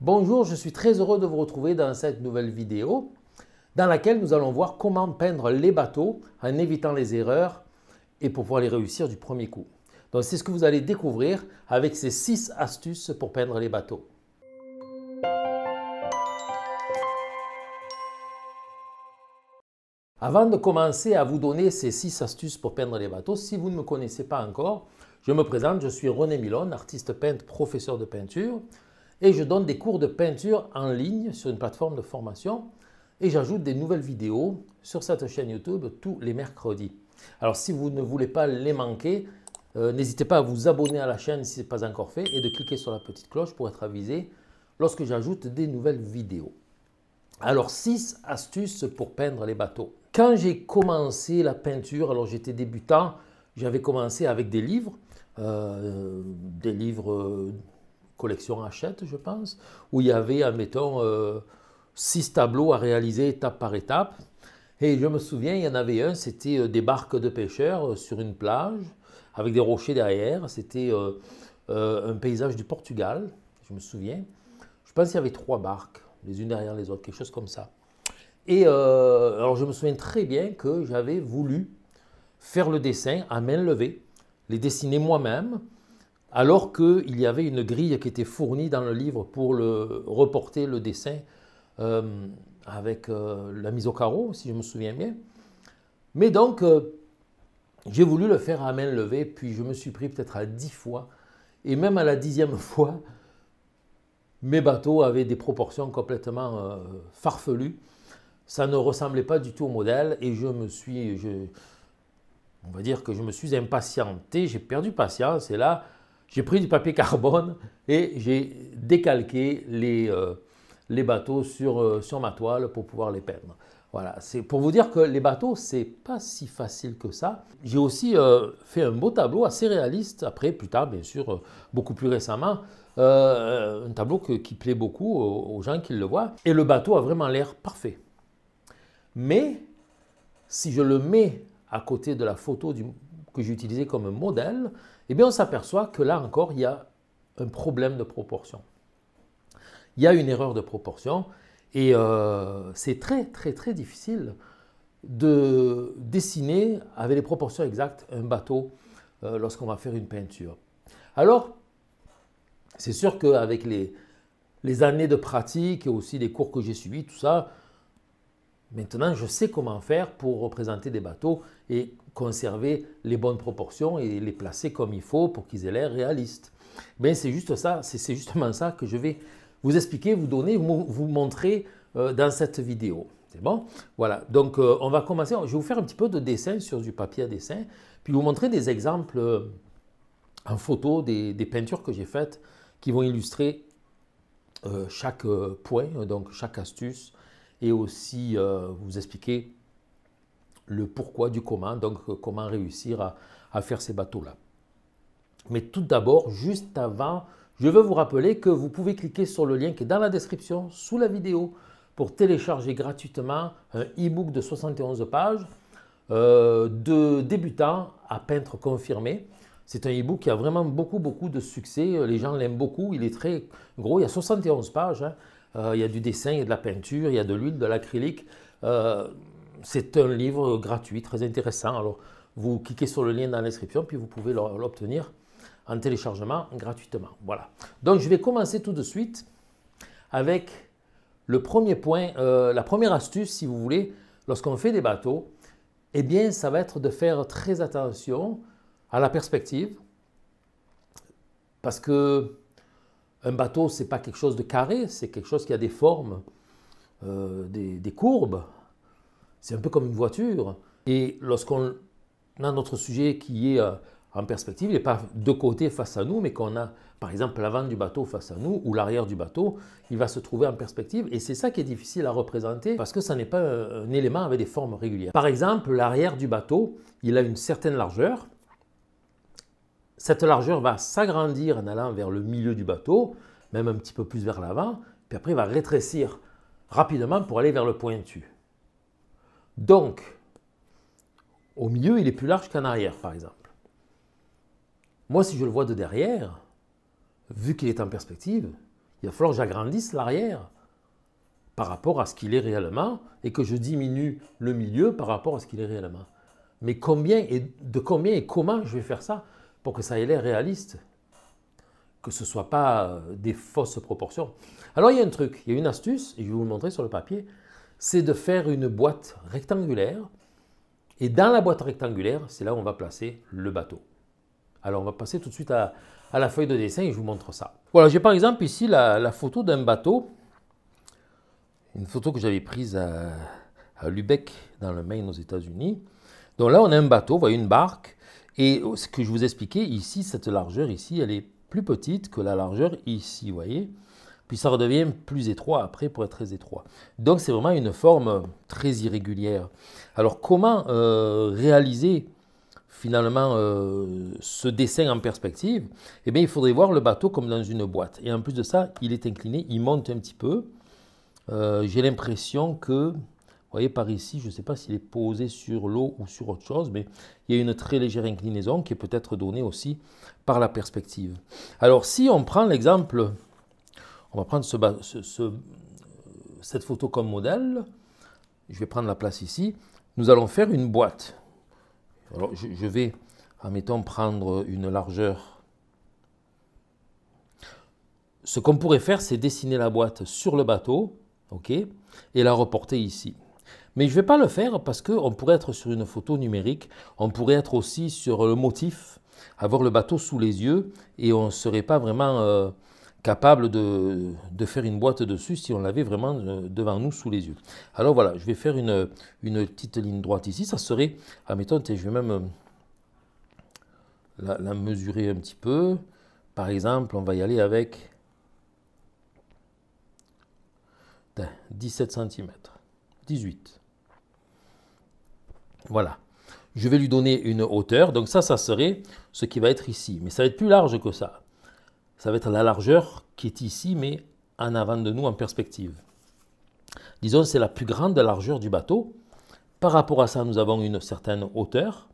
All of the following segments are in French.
Bonjour, je suis très heureux de vous retrouver dans cette nouvelle vidéo dans laquelle nous allons voir comment peindre les bateaux en évitant les erreurs et pour pouvoir les réussir du premier coup. Donc c'est ce que vous allez découvrir avec ces 6 astuces pour peindre les bateaux. Avant de commencer à vous donner ces 6 astuces pour peindre les bateaux, si vous ne me connaissez pas encore, je me présente, je suis René Milon, artiste peintre, professeur de peinture. Et je donne des cours de peinture en ligne sur une plateforme de formation. Et j'ajoute des nouvelles vidéos sur cette chaîne YouTube tous les mercredis. Alors si vous ne voulez pas les manquer, euh, n'hésitez pas à vous abonner à la chaîne si ce n'est pas encore fait et de cliquer sur la petite cloche pour être avisé lorsque j'ajoute des nouvelles vidéos. Alors 6 astuces pour peindre les bateaux. Quand j'ai commencé la peinture, alors j'étais débutant, j'avais commencé avec des livres, euh, des livres euh, collection Hachette, je pense, où il y avait, admettons, euh, six tableaux à réaliser étape par étape. Et je me souviens, il y en avait un, c'était euh, des barques de pêcheurs euh, sur une plage, avec des rochers derrière. C'était un paysage du Portugal, je me souviens. Je pense qu'il y avait trois barques, les unes derrière les autres, quelque chose comme ça. Et alors je me souviens très bien que j'avais voulu faire le dessin à main levée, les dessiner moi-même, alors qu'il y avait une grille qui était fournie dans le livre pour le, reporter le dessin euh, avec euh, la mise au carreau, si je me souviens bien. Mais donc, euh, j'ai voulu le faire à main levée, puis je me suis pris peut-être à dix fois, et même à la dixième fois, mes bateaux avaient des proportions complètement farfelues. Ça ne ressemblait pas du tout au modèle, et je me suis, on va dire que je me suis impatienté, j'ai perdu patience, et là, j'ai pris du papier carbone et j'ai décalqué les, euh, les bateaux sur, euh, sur ma toile pour pouvoir les peindre. Voilà, c'est pour vous dire que les bateaux, c'est pas si facile que ça. J'ai aussi euh, fait un beau tableau assez réaliste, après, plus tard, bien sûr, beaucoup plus récemment, un tableau qui plaît beaucoup aux gens qui le voient. Et le bateau a vraiment l'air parfait. Mais si je le mets à côté de la photo du, que j'ai utilisée comme modèle, eh bien on s'aperçoit que là encore, il y a un problème de proportion. Il y a une erreur de proportion et euh, c'est très très très difficile de dessiner avec les proportions exactes un bateau euh, lorsqu'on va faire une peinture. Alors, c'est sûr qu'avec les, les années de pratique et aussi les cours que j'ai suivis, tout ça, maintenant je sais comment faire pour représenter des bateaux et conserver les bonnes proportions et les placer comme il faut pour qu'ils aient l'air réalistes. Ben, c'est juste ça, c'est justement ça que je vais vous expliquer, vous donner, vous, montrer euh, dans cette vidéo. C'est bon Voilà, donc euh, on va commencer, je vais vous faire un petit peu de dessin sur du papier à dessin, puis vous montrer des exemples euh, en photo des, peintures que j'ai faites qui vont illustrer chaque point, donc chaque astuce, et aussi vous expliquer le pourquoi du comment, donc euh, comment réussir à, faire ces bateaux-là. Mais tout d'abord, juste avant, je veux vous rappeler que vous pouvez cliquer sur le lien qui est dans la description sous la vidéo pour télécharger gratuitement un e-book de 71 pages euh, de débutants à peintre confirmé. C'est un e-book qui a vraiment beaucoup, beaucoup de succès. Euh, les gens l'aiment beaucoup. Il est très gros. Il y a 71 pages. Hein. il y a du dessin, il y a de la peinture, il y a de l'huile, de l'acrylique c'est un livre gratuit, très intéressant. Alors, vous cliquez sur le lien dans l'inscription, puis vous pouvez l'obtenir en téléchargement gratuitement. Voilà. Donc, je vais commencer tout de suite avec le premier point, euh, la première astuce, si vous voulez, lorsqu'on fait des bateaux, eh bien, ça va être de faire très attention à la perspective, parce que un bateau, c'est pas quelque chose de carré, c'est quelque chose qui a des formes, euh, des, courbes, c'est un peu comme une voiture. Et lorsqu'on a notre sujet qui est euh, en perspective, il n'est pas de côté face à nous, mais qu'on a par exemple l'avant du bateau face à nous ou l'arrière du bateau, il va se trouver en perspective. Et c'est ça qui est difficile à représenter parce que ça n'est pas euh, un élément avec des formes régulières. Par exemple, l'arrière du bateau, il a une certaine largeur. Cette largeur va s'agrandir en allant vers le milieu du bateau, même un petit peu plus vers l'avant, puis après il va rétrécir rapidement pour aller vers le pointu. Donc, au milieu, il est plus large qu'en arrière, par exemple. Moi, si je le vois de derrière, vu qu'il est en perspective, il va falloir que j'agrandisse l'arrière par rapport à ce qu'il est réellement et que je diminue le milieu par rapport à ce qu'il est réellement. Mais de combien et comment je vais faire ça pour que ça ait l'air réaliste Que ce ne soit pas euh, des fausses proportions. Alors il y a un truc, il y a une astuce, et je vais vous le montrer sur le papier c'est de faire une boîte rectangulaire. Et dans la boîte rectangulaire, c'est là où on va placer le bateau. Alors on va passer tout de suite à, la feuille de dessin et je vous montre ça. Voilà, j'ai par exemple ici la, photo d'un bateau. Une photo que j'avais prise à, à, Lubeck, dans le Maine, aux États-Unis. Donc là, on a un bateau, vous voyez, une barque. Et ce que je vous expliquais ici, cette largeur ici, elle est plus petite que la largeur ici, vous voyez puis ça redevient plus étroit après pour être très étroit. Donc c'est vraiment une forme très irrégulière. Alors comment euh, réaliser finalement euh, ce dessin en perspective Eh bien il faudrait voir le bateau comme dans une boîte. Et en plus de ça, il est incliné, il monte un petit peu. Euh, j'ai l'impression que, vous voyez par ici, je ne sais pas s'il est posé sur l'eau ou sur autre chose, mais il y a une très légère inclinaison qui est peut-être donnée aussi par la perspective. Alors si on prend l'exemple on va prendre cette photo comme modèle. Je vais prendre la place ici. Nous allons faire une boîte. Alors, je, vais, admettons, prendre une largeur. Ce qu'on pourrait faire, c'est dessiner la boîte sur le bateau, ok, et la reporter ici. Mais je ne vais pas le faire parce qu'on pourrait être sur une photo numérique, on pourrait être aussi sur le motif, avoir le bateau sous les yeux et on ne serait pas vraiment euh, capable de, faire une boîte dessus si on l'avait vraiment euh, devant nous sous les yeux. Alors voilà, je vais faire une, une petite ligne droite ici. Ça serait, admettons, je vais même euh, la, la, mesurer un petit peu. Par exemple, on va y aller avec 17 cm, 18. Voilà. Je vais lui donner une hauteur. Donc ça, ça serait ce qui va être ici. Mais ça va être plus large que ça ça va être la largeur qui est ici, mais en avant de nous en perspective. Disons, c'est la plus grande largeur du bateau. Par rapport à ça, nous avons une certaine hauteur.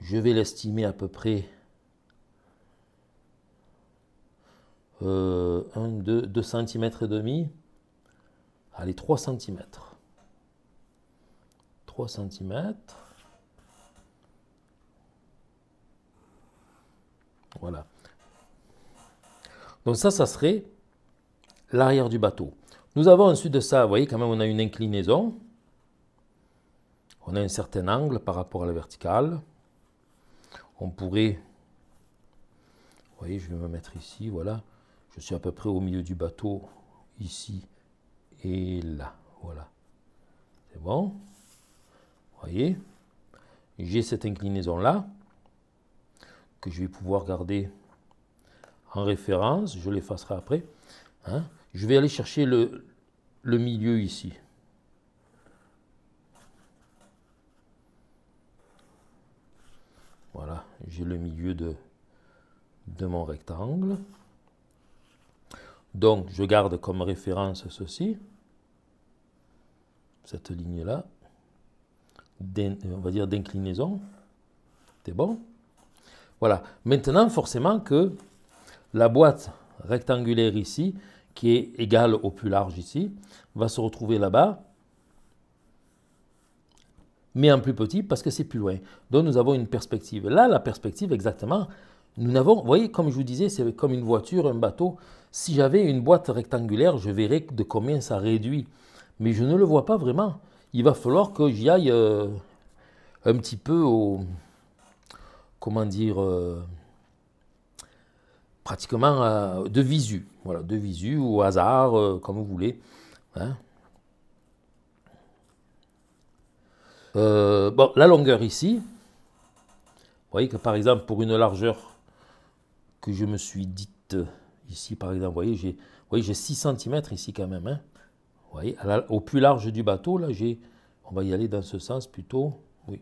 Je vais l'estimer à peu près euh, 1, 2, 2 cm et demi. Allez, 3 cm. 3 cm. Voilà. Donc ça, ça serait l'arrière du bateau. Nous avons ensuite de ça, vous voyez, quand même, on a une inclinaison. On a un certain angle par rapport à la verticale. On pourrait... Vous voyez, je vais me mettre ici, voilà. Je suis à peu près au milieu du bateau, ici et là. Voilà. C'est bon. Vous voyez, j'ai cette inclinaison-là que je vais pouvoir garder en référence, je l'effacerai après. Hein. Je vais aller chercher le, milieu ici. Voilà, j'ai le milieu de, de mon rectangle. Donc, je garde comme référence ceci, cette ligne-là, on va dire d'inclinaison. C'est bon Voilà. Maintenant, forcément que la boîte rectangulaire ici, qui est égale au plus large ici, va se retrouver là-bas, mais en plus petit parce que c'est plus loin. Donc nous avons une perspective. Là, la perspective exactement, nous n'avons, vous voyez, comme je vous disais, c'est comme une voiture, un bateau. Si j'avais une boîte rectangulaire, je verrais de combien ça réduit. Mais je ne le vois pas vraiment. Il va falloir que j'y aille euh, un petit peu au... Comment dire euh, pratiquement euh, de visu, voilà, de visu ou au hasard, euh, comme vous voulez. Hein. Euh, bon, la longueur ici, vous voyez que par exemple pour une largeur que je me suis dite ici, par exemple, vous voyez, j'ai, 6 cm ici quand même. Hein. vous voyez, au plus large du bateau, là, j'ai, on va y aller dans ce sens plutôt, oui,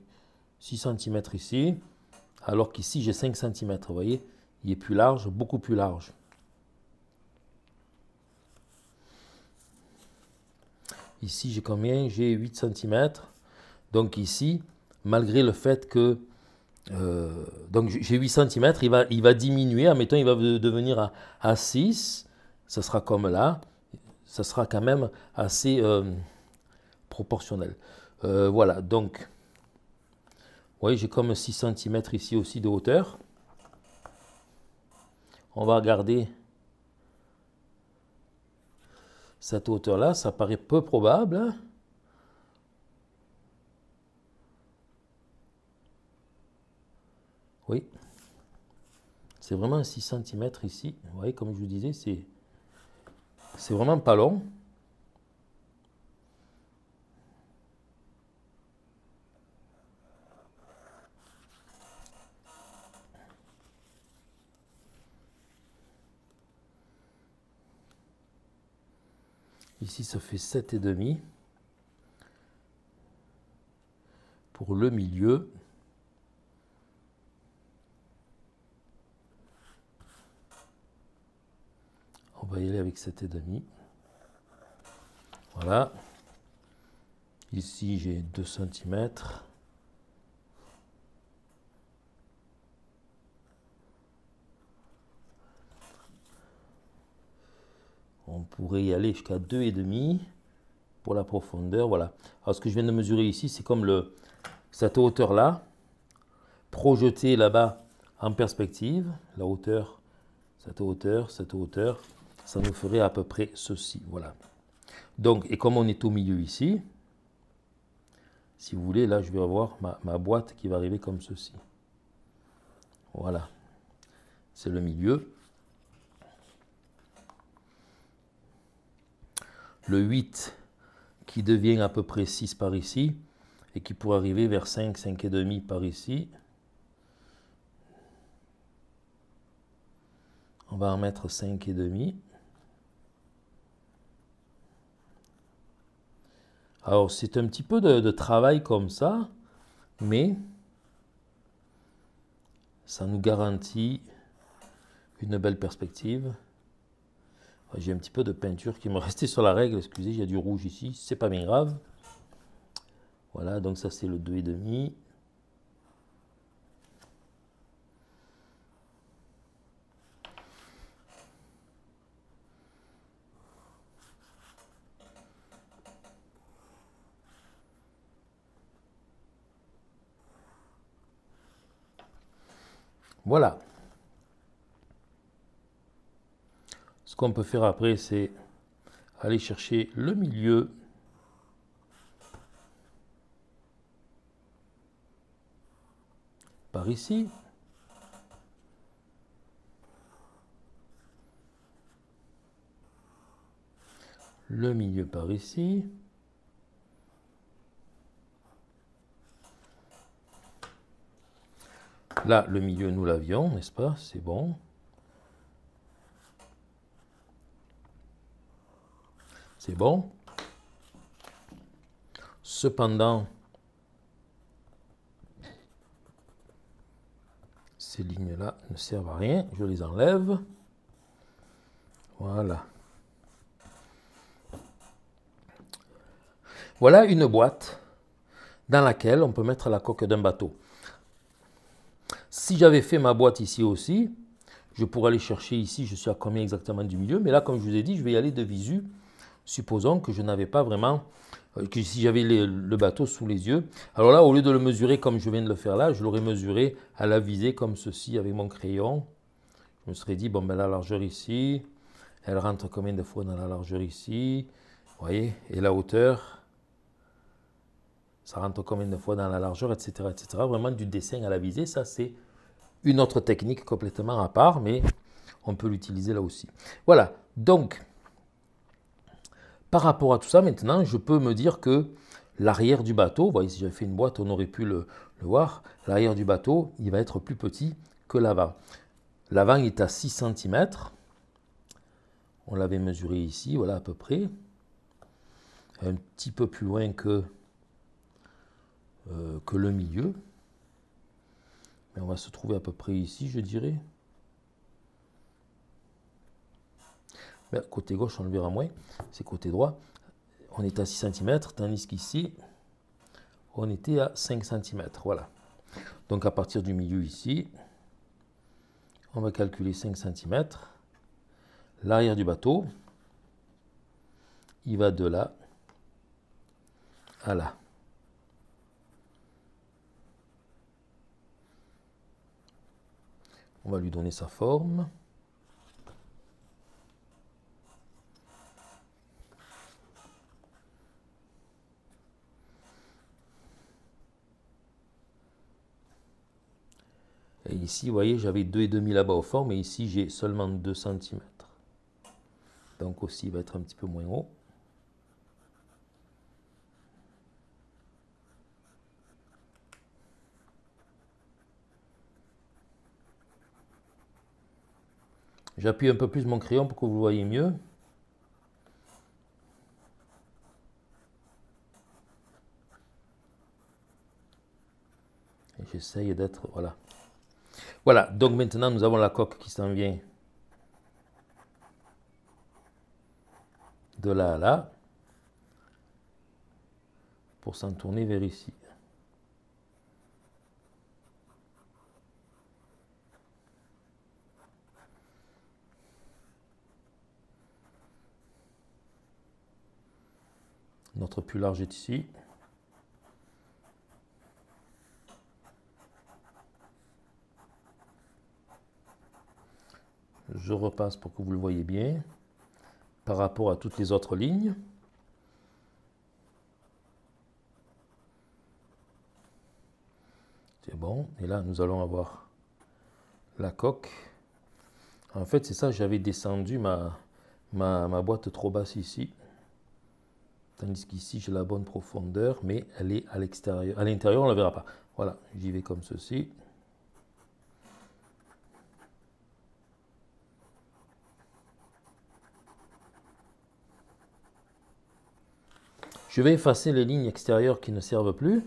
6 cm ici, alors qu'ici j'ai 5 cm, vous voyez il est plus large, beaucoup plus large. Ici, j'ai combien J'ai 8 cm. Donc ici, malgré le fait que... Euh, donc j'ai 8 cm, il va, il va diminuer. Admettons, il va devenir à, 6. Ce sera comme là. Ça sera quand même assez euh, proportionnel. Euh, voilà, donc... Vous voyez, j'ai comme 6 cm ici aussi de hauteur on va regarder cette hauteur-là, ça paraît peu probable. Hein. Oui, c'est vraiment 6 cm ici. Vous voyez, comme je vous disais, c'est vraiment pas long. Ici, ça fait 7,5 pour le milieu. On va y aller avec 7,5. Voilà. Ici, j'ai 2 cm. on pourrait y aller jusqu'à 2,5 pour la profondeur. Voilà. Alors ce que je viens de mesurer ici, c'est comme le, cette hauteur-là, projetée là-bas en perspective, la hauteur, cette hauteur, cette hauteur, ça nous ferait à peu près ceci. Voilà. Donc, et comme on est au milieu ici, si vous voulez, là, je vais avoir ma boîte qui va arriver comme ceci. Voilà. C'est le milieu. le 8 qui devient à peu près 6 par ici, et qui pourrait arriver vers 5, 5,5 par ici. On va en mettre 5,5. Alors c'est un petit peu de, de, travail comme ça, mais ça nous garantit une belle perspective. J'ai un petit peu de peinture qui me restait sur la règle, excusez, il y a du rouge ici, c'est pas bien grave. Voilà, donc ça c'est le 2,5. Voilà. qu'on peut faire après, c'est aller chercher le milieu. Par ici. Le milieu par ici. Là, le milieu, nous l'avions, n'est-ce pas C'est bon. C'est bon Cependant, ces lignes-là ne servent à rien. Je les enlève. Voilà. Voilà une boîte dans laquelle on peut mettre la coque d'un bateau. Si j'avais fait ma boîte ici aussi, je pourrais aller chercher ici, je suis à combien exactement du milieu, mais là, comme je vous ai dit, je vais y aller de visu supposons que je n'avais pas vraiment, euh, que si j'avais le bateau sous les yeux. Alors là, au lieu de le mesurer comme je viens de le faire là, je l'aurais mesuré à la visée comme ceci avec mon crayon. Je me serais dit, bon, ben la largeur ici, elle rentre combien de fois dans la largeur ici, vous voyez, et la hauteur, ça rentre combien de fois dans la largeur, etc. etc. Vraiment du dessin à la visée, ça c'est une autre technique complètement à part, mais on peut l'utiliser là aussi. Voilà, donc par rapport à tout ça, maintenant, je peux me dire que l'arrière du bateau, vous voyez, si j'avais fait une boîte, on aurait pu le, voir, l'arrière du bateau, il va être plus petit que l'avant. L'avant est à 6 cm. On l'avait mesuré ici, voilà à peu près. Un petit peu plus loin que, euh, que le milieu. Mais on va se trouver à peu près ici, je dirais. Ben, côté gauche, on le verra moins, c'est côté droit, on est à 6 cm, tandis qu'ici, on était à 5 cm. Voilà. Donc à partir du milieu ici, on va calculer 5 cm. L'arrière du bateau, il va de là à là. On va lui donner sa forme. Ici, vous voyez, j'avais 2,5 là-bas au fond, mais ici, j'ai seulement 2 cm. Donc aussi, il va être un petit peu moins haut. J'appuie un peu plus mon crayon pour que vous le voyez mieux. Et j'essaye d'être... Voilà. Voilà, donc maintenant nous avons la coque qui s'en vient de là à là pour s'en tourner vers ici. Notre plus large est ici. Je repasse pour que vous le voyez bien par rapport à toutes les autres lignes. C'est bon. Et là, nous allons avoir la coque. En fait, c'est ça, j'avais descendu ma, ma, boîte trop basse ici. Tandis qu'ici, j'ai la bonne profondeur, mais elle est à l'extérieur. À l'intérieur, on ne la verra pas. Voilà, j'y vais comme ceci. Je vais effacer les lignes extérieures qui ne servent plus.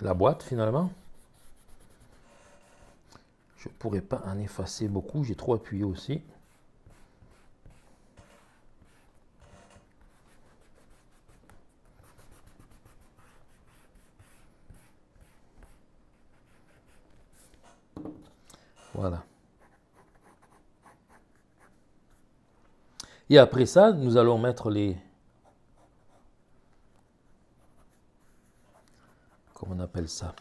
La boîte finalement. Je ne pourrais pas en effacer beaucoup, j'ai trop appuyé aussi. Voilà. Et après ça, nous allons mettre les... Comment on appelle ça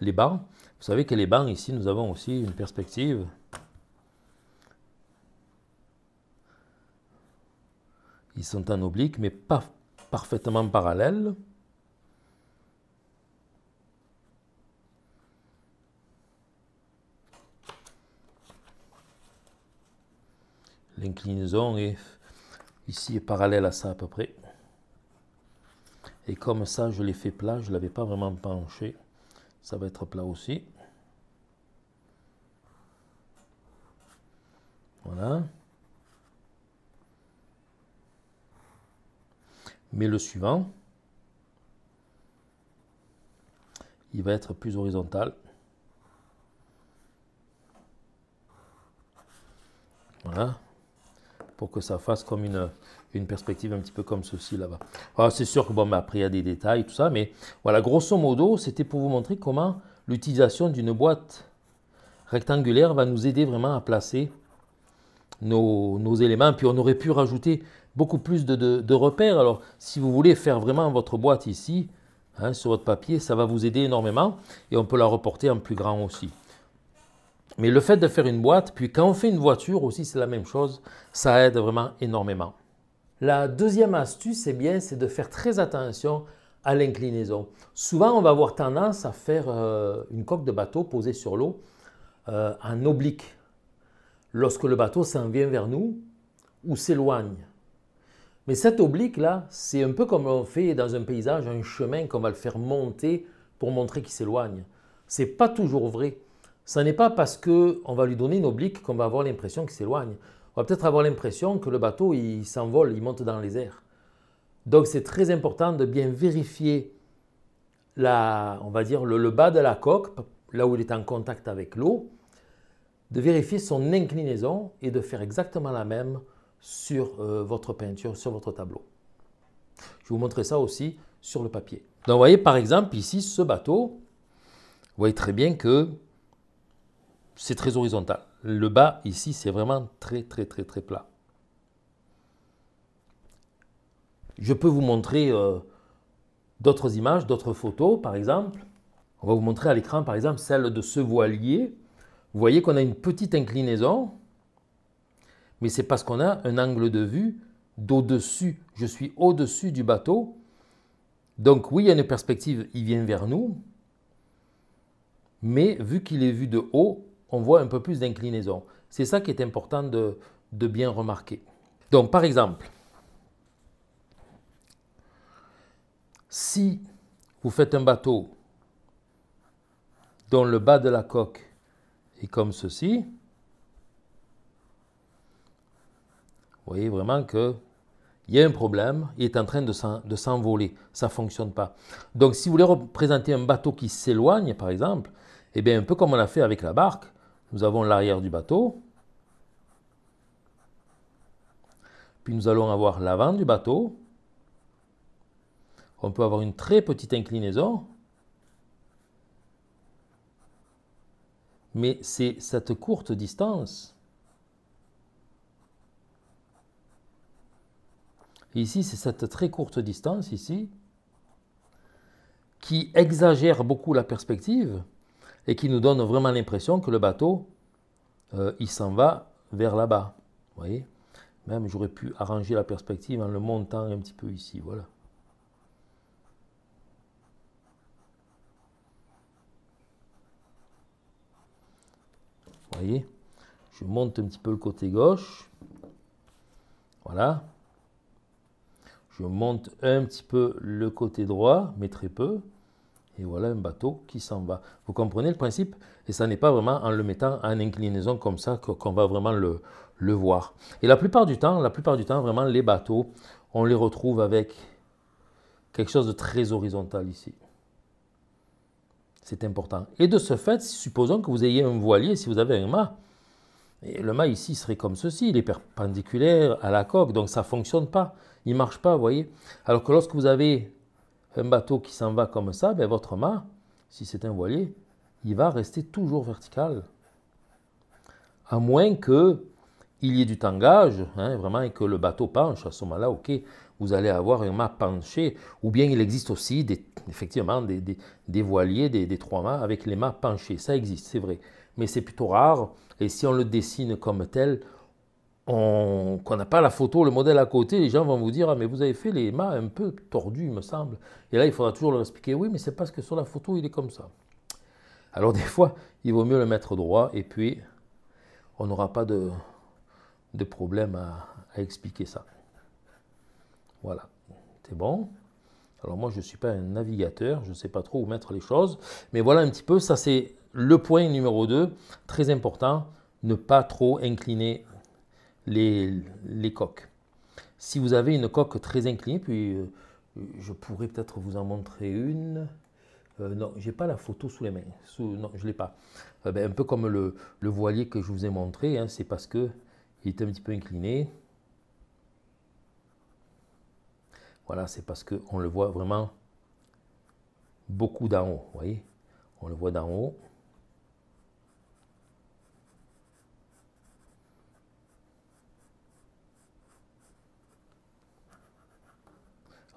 Les bancs. Vous savez que les bancs, ici, nous avons aussi une perspective. Ils sont en oblique, mais pas parfaitement parallèles. L'inclinaison est ici est parallèle à ça à peu près. Et comme ça, je l'ai fait plat, je ne l'avais pas vraiment penché. Ça va être plat aussi. Voilà. Mais le suivant, il va être plus horizontal. Voilà pour que ça fasse comme une, perspective un petit peu comme ceci là-bas. c'est sûr que bon, après il y a des détails, tout ça, mais voilà, grosso modo, c'était pour vous montrer comment l'utilisation d'une boîte rectangulaire va nous aider vraiment à placer nos, éléments. Puis on aurait pu rajouter beaucoup plus de, repères. Alors si vous voulez faire vraiment votre boîte ici, hein, sur votre papier, ça va vous aider énormément et on peut la reporter en plus grand aussi. Mais le fait de faire une boîte, puis quand on fait une voiture aussi, c'est la même chose, ça aide vraiment énormément. La deuxième astuce, c'est eh bien, c'est de faire très attention à l'inclinaison. Souvent, on va avoir tendance à faire euh, une coque de bateau posée sur l'eau euh, en oblique. Lorsque le bateau s'en vient vers nous ou s'éloigne. Mais cet oblique-là, c'est un peu comme on fait dans un paysage, un chemin qu'on va le faire monter pour montrer qu'il s'éloigne. n'est pas toujours vrai. Ce n'est pas parce qu'on va lui donner une oblique qu'on va avoir l'impression qu'il s'éloigne. On va peut-être avoir l'impression que le bateau, il s'envole, il monte dans les airs. Donc c'est très important de bien vérifier la, on va dire, le, bas de la coque, là où il est en contact avec l'eau, de vérifier son inclinaison et de faire exactement la même sur euh, votre peinture, sur votre tableau. Je vais vous montrer ça aussi sur le papier. Donc vous voyez par exemple ici ce bateau, vous voyez très bien que c'est très horizontal. Le bas ici, c'est vraiment très très très très plat. Je peux vous montrer euh, d'autres images, d'autres photos par exemple. On va vous montrer à l'écran par exemple celle de ce voilier. Vous voyez qu'on a une petite inclinaison, mais c'est parce qu'on a un angle de vue d'au-dessus. Je suis au-dessus du bateau. Donc oui, il y a une perspective, il vient vers nous, mais vu qu'il est vu de haut, on voit un peu plus d'inclinaison. C'est ça qui est important de, bien remarquer. Donc par exemple, si vous faites un bateau dont le bas de la coque est comme ceci, vous voyez vraiment que il y a un problème, il est en train de s'envoler, ça ne fonctionne pas. Donc si vous voulez représenter un bateau qui s'éloigne, par exemple, eh bien, un peu comme on l'a fait avec la barque, nous avons l'arrière du bateau. Puis nous allons avoir l'avant du bateau. On peut avoir une très petite inclinaison. Mais c'est cette courte distance. Ici, c'est cette très courte distance ici qui exagère beaucoup la perspective et qui nous donne vraiment l'impression que le bateau, euh, il s'en va vers là-bas. Vous voyez Même j'aurais pu arranger la perspective en le montant un petit peu ici, voilà. Vous voyez Je monte un petit peu le côté gauche. Voilà. Je monte un petit peu le côté droit, mais très peu et voilà un bateau qui s'en va. Vous comprenez le principe Et ça n'est pas vraiment en le mettant en inclinaison comme ça qu'on va vraiment le, voir. Et la plupart du temps, la plupart du temps, vraiment, les bateaux, on les retrouve avec quelque chose de très horizontal ici. C'est important. Et de ce fait, supposons que vous ayez un voilier, si vous avez un mât, et le mât ici serait comme ceci, il est perpendiculaire à la coque, donc ça ne fonctionne pas, il ne marche pas, vous voyez. Alors que lorsque vous avez un bateau qui s'en va comme ça, ben votre mât, si c'est un voilier, il va rester toujours vertical. À moins qu'il y ait du tangage, hein, vraiment, et que le bateau penche, à ce moment-là, ok, vous allez avoir un mât penché, ou bien il existe aussi effectivement des, voiliers, des, des, trois mâts avec les mâts penchés, ça existe, c'est vrai, mais c'est plutôt rare, et si on le dessine comme tel, qu'on n'a pas la photo, le modèle à côté, les gens vont vous dire ah, mais vous avez fait les mâts un peu tordus, il me semble. Et là, il faudra toujours leur expliquer oui, mais c'est parce que sur la photo, il est comme ça. Alors des fois, il vaut mieux le mettre droit et puis on n'aura pas de, de problème à, expliquer ça. Voilà, c'est bon. Alors moi, je ne suis pas un navigateur, je ne sais pas trop où mettre les choses. Mais voilà un petit peu, ça c'est le point numéro 2, très important, ne pas trop incliner les, les coques. Si vous avez une coque très inclinée, puis euh, je pourrais peut-être vous en montrer une. Euh, non, j'ai pas la photo sous les mains. non, je l'ai pas. Euh, ben, un peu comme le, le, voilier que je vous ai montré, hein, c'est parce que il est un petit peu incliné. Voilà, c'est parce qu'on le voit vraiment beaucoup d'en haut. Vous voyez, on le voit d'en haut.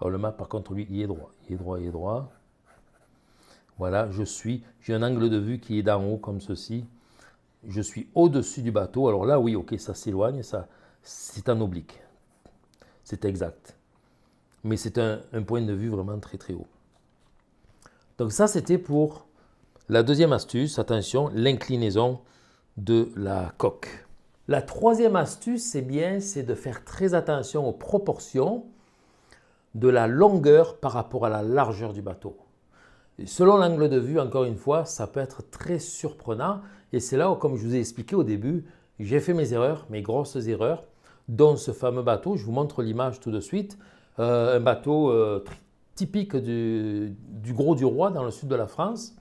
le mât, par contre, lui, il est droit. Il est droit, il est droit. Voilà, je suis. J'ai un angle de vue qui est d'en haut, comme ceci. Je suis au-dessus du bateau. Alors là, oui, ok, ça s'éloigne, ça, c'est un oblique. C'est exact. Mais c'est un, un point de vue vraiment très très haut. Donc ça, c'était pour la deuxième astuce. Attention, l'inclinaison de la coque. La troisième astuce, c'est bien, c'est de faire très attention aux proportions de la longueur par rapport à la largeur du bateau. selon l'angle de vue, encore une fois, ça peut être très surprenant. Et c'est là où, comme je vous ai expliqué au début, j'ai fait mes erreurs, mes grosses erreurs, dont ce fameux bateau. Je vous montre l'image tout de suite. Euh, un bateau euh, typique du, Gros du Roi dans le sud de la France.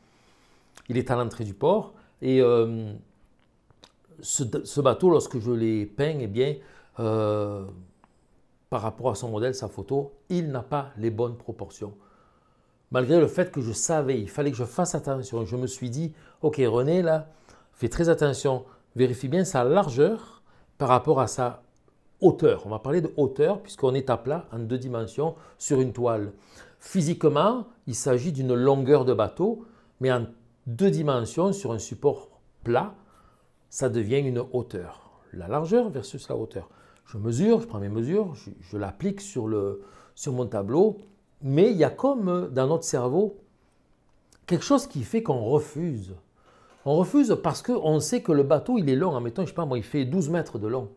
Il est à l'entrée du port. Et euh, ce, ce, bateau, lorsque je l'ai peint, eh bien, par rapport à son modèle, sa photo, il n'a pas les bonnes proportions. Malgré le fait que je savais, il fallait que je fasse attention. Je me suis dit, ok René, là, fais très attention, vérifie bien sa largeur par rapport à sa hauteur. On va parler de hauteur puisqu'on est à plat en deux dimensions sur une toile. Physiquement, il s'agit d'une longueur de bateau, mais en deux dimensions sur un support plat, ça devient une hauteur. La largeur versus la hauteur je mesure, je prends mes mesures, je, l'applique sur, le, sur mon tableau, mais il y a comme euh, dans notre cerveau quelque chose qui fait qu'on refuse. On refuse parce qu'on sait que le bateau, il est long. Admettons, je sais pas moi, il fait 12 mètres de long.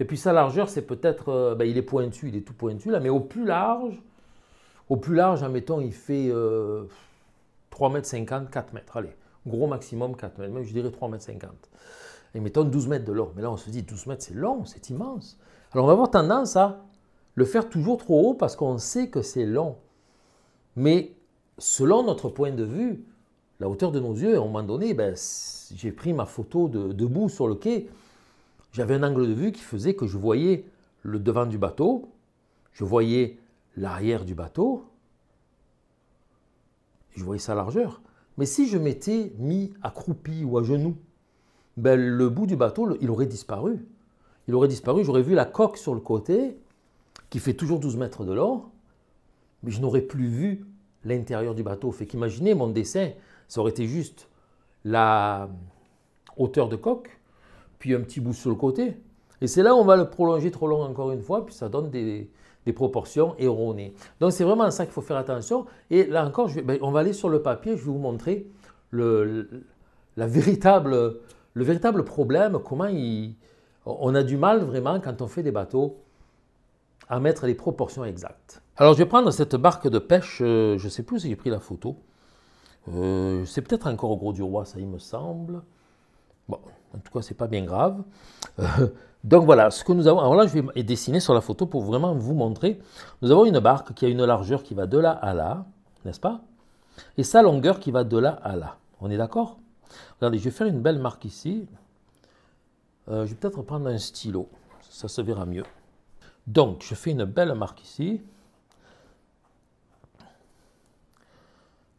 Et puis sa largeur, c'est peut-être, euh, ben, il est pointu, il est tout pointu là, mais au plus large, au plus large, admettons, il fait euh, 3 mètres 50, 4 mètres. Allez, gros maximum 4 mètres, même je dirais 3 mètres 50 et mettons 12 mètres de long. Mais là, on se dit 12 mètres, c'est long, c'est immense. Alors on va avoir tendance à le faire toujours trop haut parce qu'on sait que c'est long. Mais selon notre point de vue, la hauteur de nos yeux, à un moment donné, ben, j'ai pris ma photo debout sur le quai. J'avais un angle de vue qui faisait que je voyais le devant du bateau, je voyais l'arrière du bateau, je voyais sa largeur. Mais si je m'étais mis accroupi ou à genoux, ben, le bout du bateau, il aurait disparu. Il aurait disparu, j'aurais vu la coque sur le côté, qui fait toujours 12 mètres de long, mais je n'aurais plus vu l'intérieur du bateau. Fait qu'imaginez mon dessin, ça aurait été juste la hauteur de coque, puis un petit bout sur le côté. Et c'est là où on va le prolonger trop long encore une fois, puis ça donne des, proportions erronées. Donc c'est vraiment à ça qu'il faut faire attention. Et là encore, je ben, on va aller sur le papier, je vais vous montrer le, la véritable le véritable problème, comment il... on a du mal vraiment quand on fait des bateaux à mettre les proportions exactes. Alors je vais prendre cette barque de pêche, euh, je ne sais plus si j'ai pris la photo. Euh, c'est peut-être encore au Gros du Roi, ça il me semble. Bon, en tout cas, c'est pas bien grave. Euh, donc voilà, ce que nous avons. Alors là, je vais dessiner sur la photo pour vraiment vous montrer. Nous avons une barque qui a une largeur qui va de là à là, n'est-ce pas Et sa longueur qui va de là à là. On est d'accord Regardez, je vais faire une belle marque ici. Euh, je vais peut-être prendre un stylo, ça se verra mieux. Donc, je fais une belle marque ici.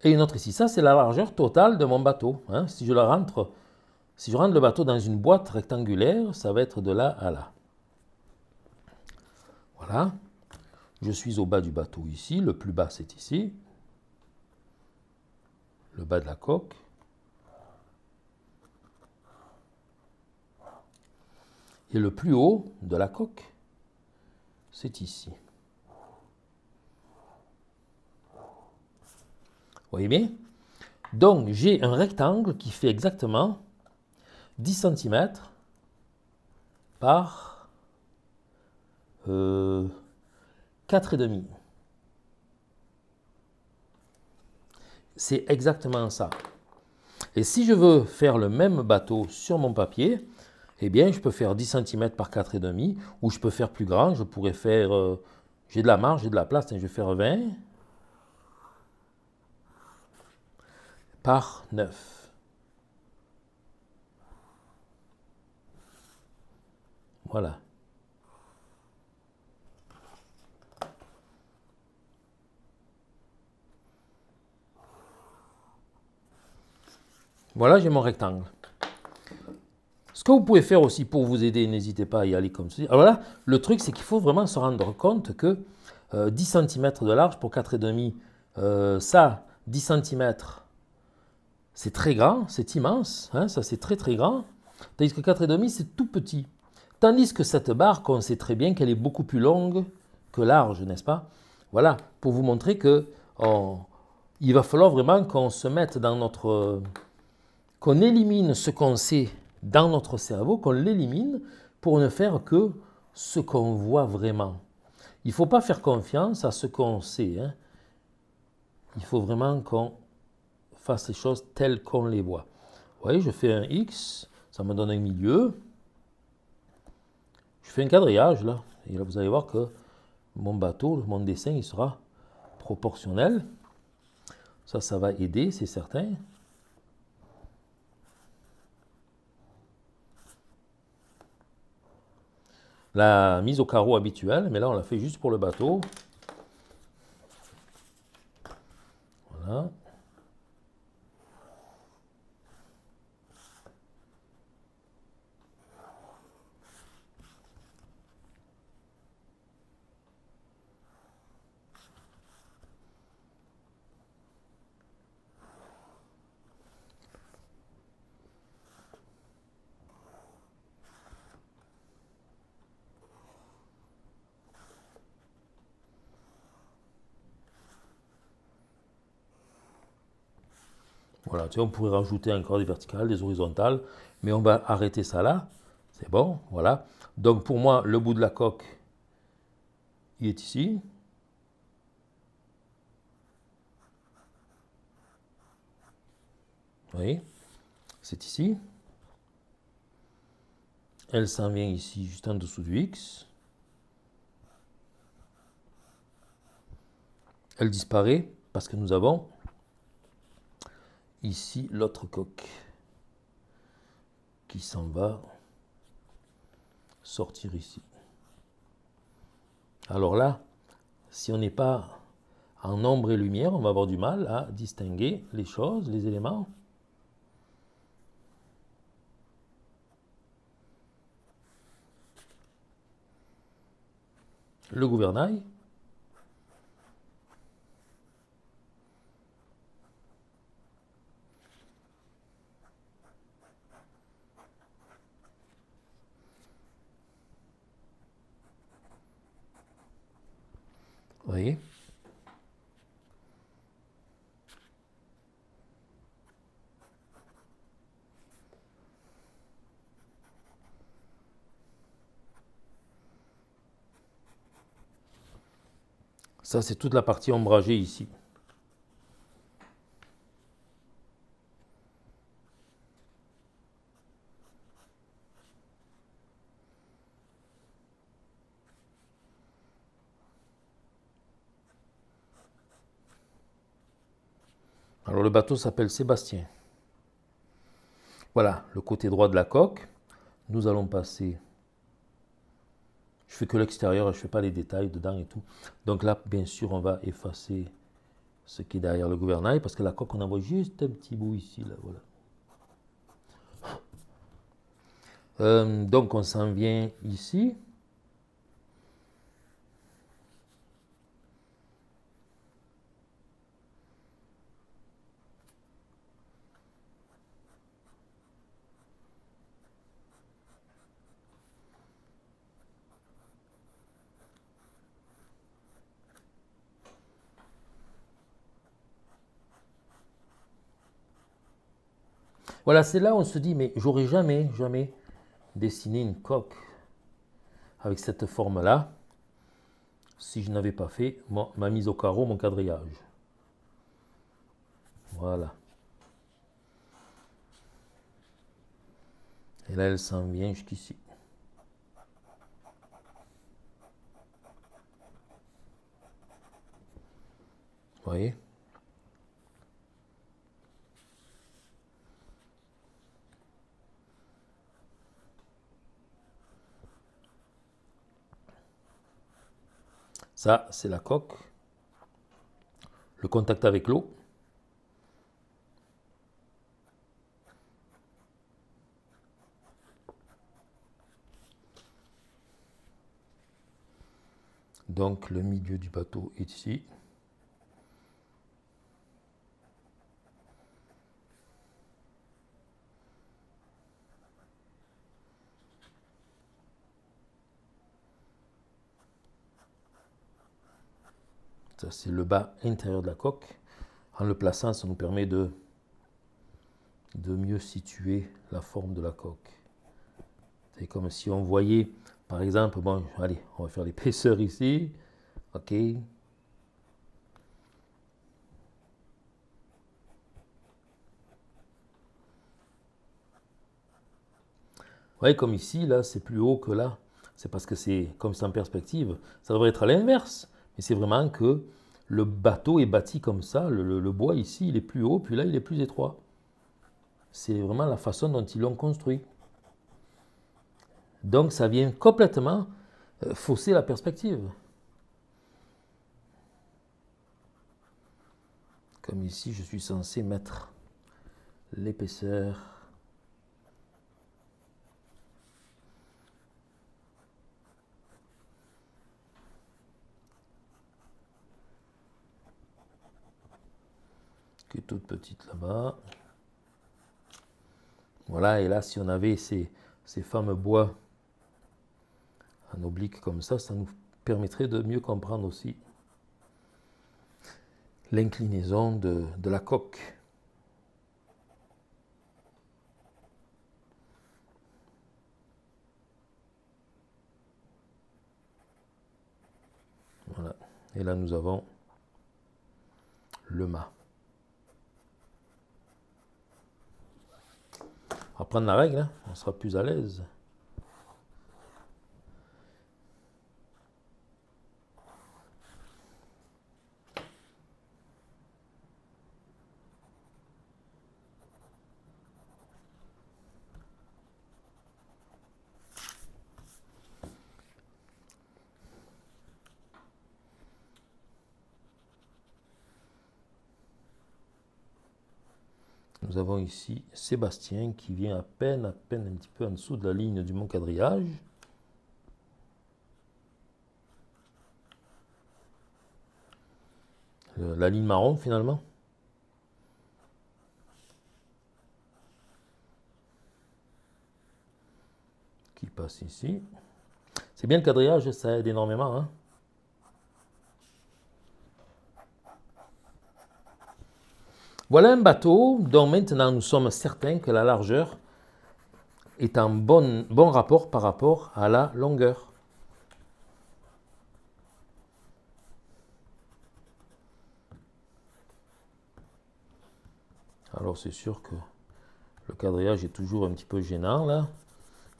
Et une autre ici. Ça, c'est la largeur totale de mon bateau. Hein. Si je rentre, si je rentre le bateau dans une boîte rectangulaire, ça va être de là à là. Voilà. Je suis au bas du bateau ici. Le plus bas, c'est ici. Le bas de la coque. Et le plus haut de la coque, c'est ici. Vous voyez bien Donc j'ai un rectangle qui fait exactement 10 cm par 4,5. Euh, c'est exactement ça. Et si je veux faire le même bateau sur mon papier, eh bien, je peux faire 10 cm par 4,5 ou je peux faire plus grand, je pourrais faire... Euh, j'ai de la marge, j'ai de la place, je vais faire 20 par 9. Voilà. Voilà, j'ai mon rectangle. Ce que vous pouvez faire aussi pour vous aider, n'hésitez pas à y aller comme ceci. Alors là, le truc, c'est qu'il faut vraiment se rendre compte que 10 euh, cm de large pour 4,5, euh, ça, 10 cm, c'est très grand, c'est immense, hein, ça c'est très très grand. Tandis que 4,5, c'est tout petit. Tandis que cette barre, qu'on sait très bien qu'elle est beaucoup plus longue que large, n'est-ce pas Voilà, pour vous montrer que il va falloir vraiment qu'on se mette dans notre... qu'on élimine ce qu'on sait dans notre cerveau, qu'on l'élimine pour ne faire que ce qu'on voit vraiment. Il ne faut pas faire confiance à ce qu'on sait. Hein. Il faut vraiment qu'on fasse les choses telles qu'on les voit. Vous voyez, je fais un X, ça me donne un milieu. Je fais un quadrillage là. Et là, vous allez voir que mon bateau, mon dessin, il sera proportionnel. Ça, ça va aider, c'est certain. la mise au carreau habituelle, mais là on l'a fait juste pour le bateau. Voilà. Voilà, on pourrait rajouter encore des verticales, des horizontales, mais on va arrêter ça là. C'est bon, voilà. Donc pour moi, le bout de la coque, il est ici. Oui, c'est ici. Elle s'en vient ici, juste en dessous du X. Elle disparaît parce que nous avons Ici, l'autre coque qui s'en va sortir ici. Alors là, si on n'est pas en ombre et lumière, on va avoir du mal à distinguer les choses, les éléments. Le gouvernail, Ça, c'est toute la partie ombragée ici. Alors le bateau s'appelle Sébastien. Voilà, le côté droit de la coque. Nous allons passer. Je fais que l'extérieur, je ne fais pas les détails dedans et tout. Donc là, bien sûr, on va effacer ce qui est derrière le gouvernail, parce que la coque, on en voit juste un petit bout ici, là, voilà. Euh, donc on s'en vient ici. Voilà, c'est là où on se dit, mais j'aurais jamais, jamais dessiné une coque avec cette forme-là si je n'avais pas fait ma, mise au carreau, mon quadrillage. Voilà. Et là, elle s'en vient jusqu'ici. Vous voyez Ça, c'est la coque. Le contact avec l'eau. Donc le milieu du bateau est ici. c'est le bas intérieur de la coque. En le plaçant, ça nous permet de, de mieux situer la forme de la coque. C'est comme si on voyait, par exemple, bon, allez, on va faire l'épaisseur ici. OK. Vous voyez, comme ici, là, c'est plus haut que là. C'est parce que c'est comme c'est en perspective. Ça devrait être à l'inverse. Et c'est vraiment que le bateau est bâti comme ça, le, bois ici, il est plus haut, puis là, il est plus étroit. C'est vraiment la façon dont ils l'ont construit. Donc ça vient complètement euh, fausser la perspective. Comme ici, je suis censé mettre l'épaisseur qui est toute petite là-bas. Voilà, et là, si on avait ces, fameux bois en oblique comme ça, ça nous permettrait de mieux comprendre aussi l'inclinaison de, de, la coque. Voilà, et là nous avons le mât. apprendre la règle, hein. on sera plus à l'aise. Nous avons ici Sébastien qui vient à peine, à peine un petit peu en dessous de la ligne du mont quadrillage. Euh, la ligne marron finalement. Qui passe ici. C'est bien le quadrillage, ça aide énormément. Hein. Voilà un bateau dont maintenant nous sommes certains que la largeur est en bon, rapport par rapport à la longueur. Alors c'est sûr que le quadrillage est toujours un petit peu gênant là,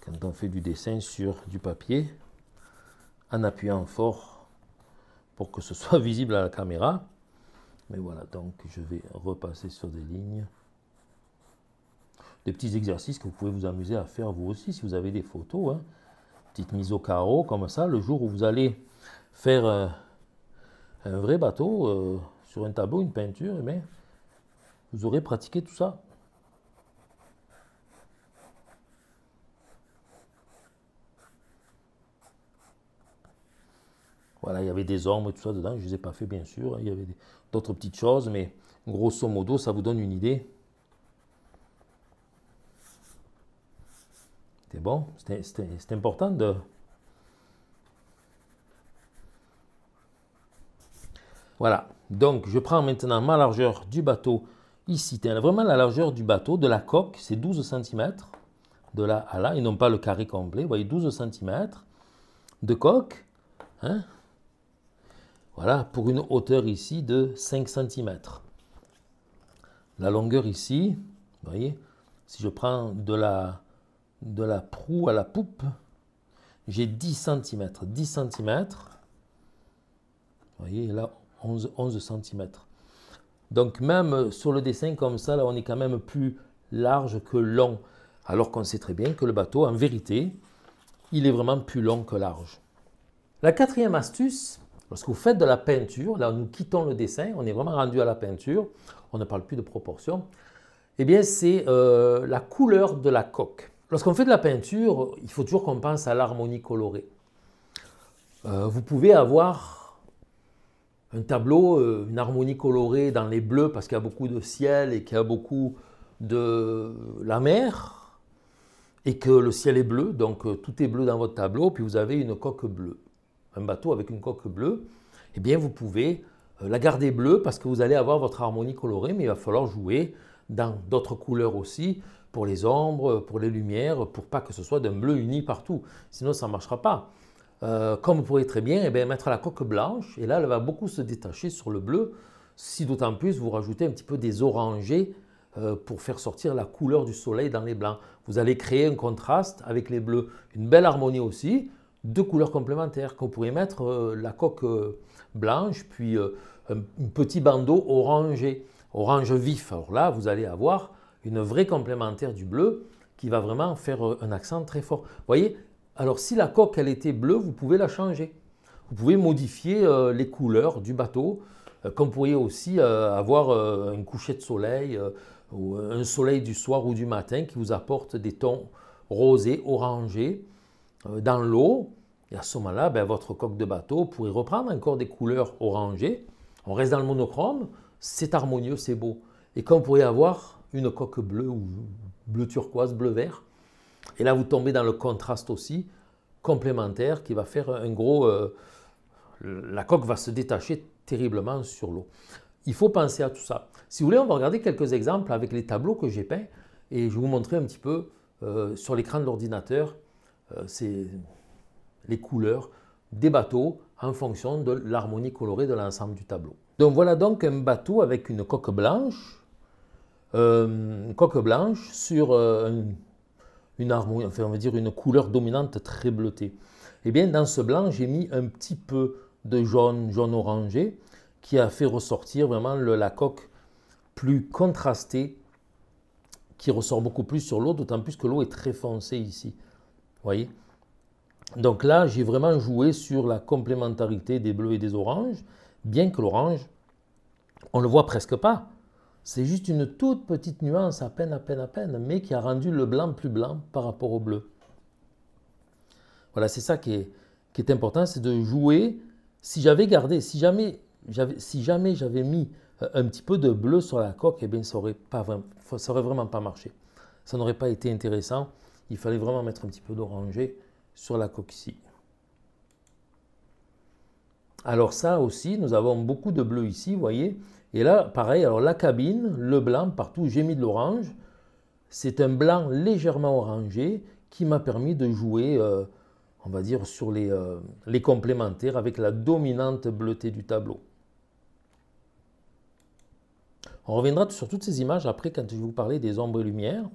quand on fait du dessin sur du papier, en appuyant fort pour que ce soit visible à la caméra. Mais voilà, donc je vais repasser sur des lignes. Des petits exercices que vous pouvez vous amuser à faire vous aussi si vous avez des photos. Hein. Petite mise au carreau comme ça. Le jour où vous allez faire euh, un vrai bateau euh, sur un tableau, une peinture, mais eh vous aurez pratiqué tout ça. Voilà, il y avait des ombres et tout ça dedans. Je ne les ai pas fait, bien sûr. Hein. Il y avait d'autres petites choses, mais grosso modo, ça vous donne une idée. C'est bon C'est important de... Voilà. Donc, je prends maintenant ma largeur du bateau ici. Vraiment, la largeur du bateau, de la coque, c'est 12 cm. De là à là, Ils n'ont pas le carré complet. Vous voyez, 12 cm de coque. Hein voilà, pour une hauteur ici de 5 cm. La longueur ici, vous voyez, si je prends de la, de la proue à la poupe, j'ai 10 cm. 10 cm, vous voyez, là, 11, 11 cm. Donc même sur le dessin comme ça, là, on est quand même plus large que long. Alors qu'on sait très bien que le bateau, en vérité, il est vraiment plus long que large. La quatrième astuce, Lorsque vous faites de la peinture, là nous quittons le dessin, on est vraiment rendu à la peinture, on ne parle plus de proportion, eh bien c'est euh, la couleur de la coque. Lorsqu'on fait de la peinture, il faut toujours qu'on pense à l'harmonie colorée. Euh, vous pouvez avoir un tableau, euh, une harmonie colorée dans les bleus parce qu'il y a beaucoup de ciel et qu'il y a beaucoup de la mer et que le ciel est bleu, donc tout est bleu dans votre tableau, puis vous avez une coque bleue bateau avec une coque bleue, eh bien vous pouvez euh, la garder bleue parce que vous allez avoir votre harmonie colorée, mais il va falloir jouer dans d'autres couleurs aussi, pour les ombres, pour les lumières, pour pas que ce soit d'un bleu uni partout, sinon ça ne marchera pas. Euh, comme vous pourrez très bien, et eh bien, mettre la coque blanche, et là elle va beaucoup se détacher sur le bleu, si d'autant plus vous rajoutez un petit peu des orangés euh, pour faire sortir la couleur du soleil dans les blancs. Vous allez créer un contraste avec les bleus, une belle harmonie aussi, deux couleurs complémentaires qu'on pourrait mettre euh, la coque euh, blanche puis euh, un, petit bandeau orangé, orange vif. Alors là, vous allez avoir une vraie complémentaire du bleu qui va vraiment faire un accent très fort. Vous voyez Alors si la coque elle était bleue, vous pouvez la changer. Vous pouvez modifier les couleurs du bateau, comme pourriez aussi avoir un coucher de soleil ou un soleil du soir ou du matin qui vous apporte des tons rosés, orangés. Euh, dans l'eau, et à ce moment-là, ben, votre coque de bateau pourrait reprendre encore des couleurs orangées. On reste dans le monochrome, c'est harmonieux, c'est beau. Et quand vous pourriez avoir une coque bleue ou bleu turquoise, bleu vert, et là vous tombez dans le contraste aussi complémentaire qui va faire un gros... Euh, la coque va se détacher terriblement sur l'eau. Il faut penser à tout ça. Si vous voulez, on va regarder quelques exemples avec les tableaux que j'ai peints et je vais vous montrer un petit peu euh, sur l'écran de l'ordinateur euh, c'est les couleurs des bateaux en fonction de l'harmonie colorée de l'ensemble du tableau. Donc voilà donc un bateau avec une coque blanche, euh, coque blanche sur euh, une, harmonie, on va dire une couleur dominante très bleutée. Et eh bien dans ce blanc, j'ai mis un petit peu de jaune, jaune orangé, qui a fait ressortir vraiment la coque plus contrastée, qui ressort beaucoup plus sur l'eau, d'autant plus que l'eau est très foncée ici voyez Donc là, j'ai vraiment joué sur la complémentarité des bleus et des oranges, bien que l'orange, on ne le voit presque pas. C'est juste une toute petite nuance, à peine, à peine, à peine, mais qui a rendu le blanc plus blanc par rapport au bleu. Voilà, c'est ça qui est, important, c'est de jouer. Si j'avais gardé, si jamais j'avais si jamais mis euh, un petit peu de bleu sur la coque, eh bien, ça n'aurait vraiment pas marché. Ça n'aurait pas été intéressant il fallait vraiment mettre un petit peu d'oranger sur la coquille. Alors ça aussi, nous avons beaucoup de bleu ici, vous voyez. Et là, pareil, alors la cabine, le blanc partout, j'ai mis de l'orange. C'est un blanc légèrement orangé qui m'a permis de jouer, euh, on va dire, sur euh, les, complémentaires avec la dominante bleutée du tableau. On reviendra sur toutes ces images après quand je vais vous parler des ombres et lumières.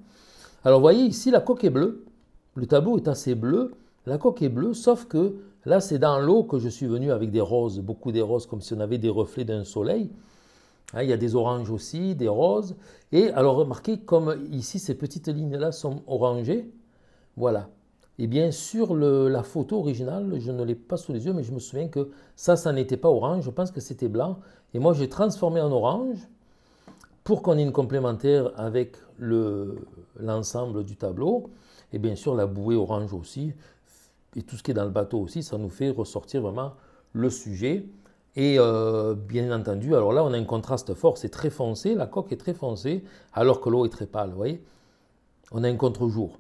Alors vous voyez ici, la coque est bleue. Le tableau est assez bleu. La coque est bleue, sauf que là, c'est dans l'eau que je suis venu avec des roses, beaucoup des roses, comme si on avait des reflets d'un soleil. Hein, il y a des oranges aussi, des roses. Et alors remarquez comme ici, ces petites lignes-là sont orangées. Voilà. et eh bien, sur la photo originale, je ne l'ai pas sous les yeux, mais je me souviens que ça, ça n'était pas orange. Je pense que c'était blanc. Et moi, j'ai transformé en orange pour qu'on ait une complémentaire avec l'ensemble du tableau, et bien sûr la bouée orange aussi, et tout ce qui est dans le bateau aussi, ça nous fait ressortir vraiment le sujet. Et euh, bien entendu, alors là, on a un contraste fort, c'est très foncé, la coque est très foncée, alors que l'eau est très pâle, vous voyez On a un contre-jour.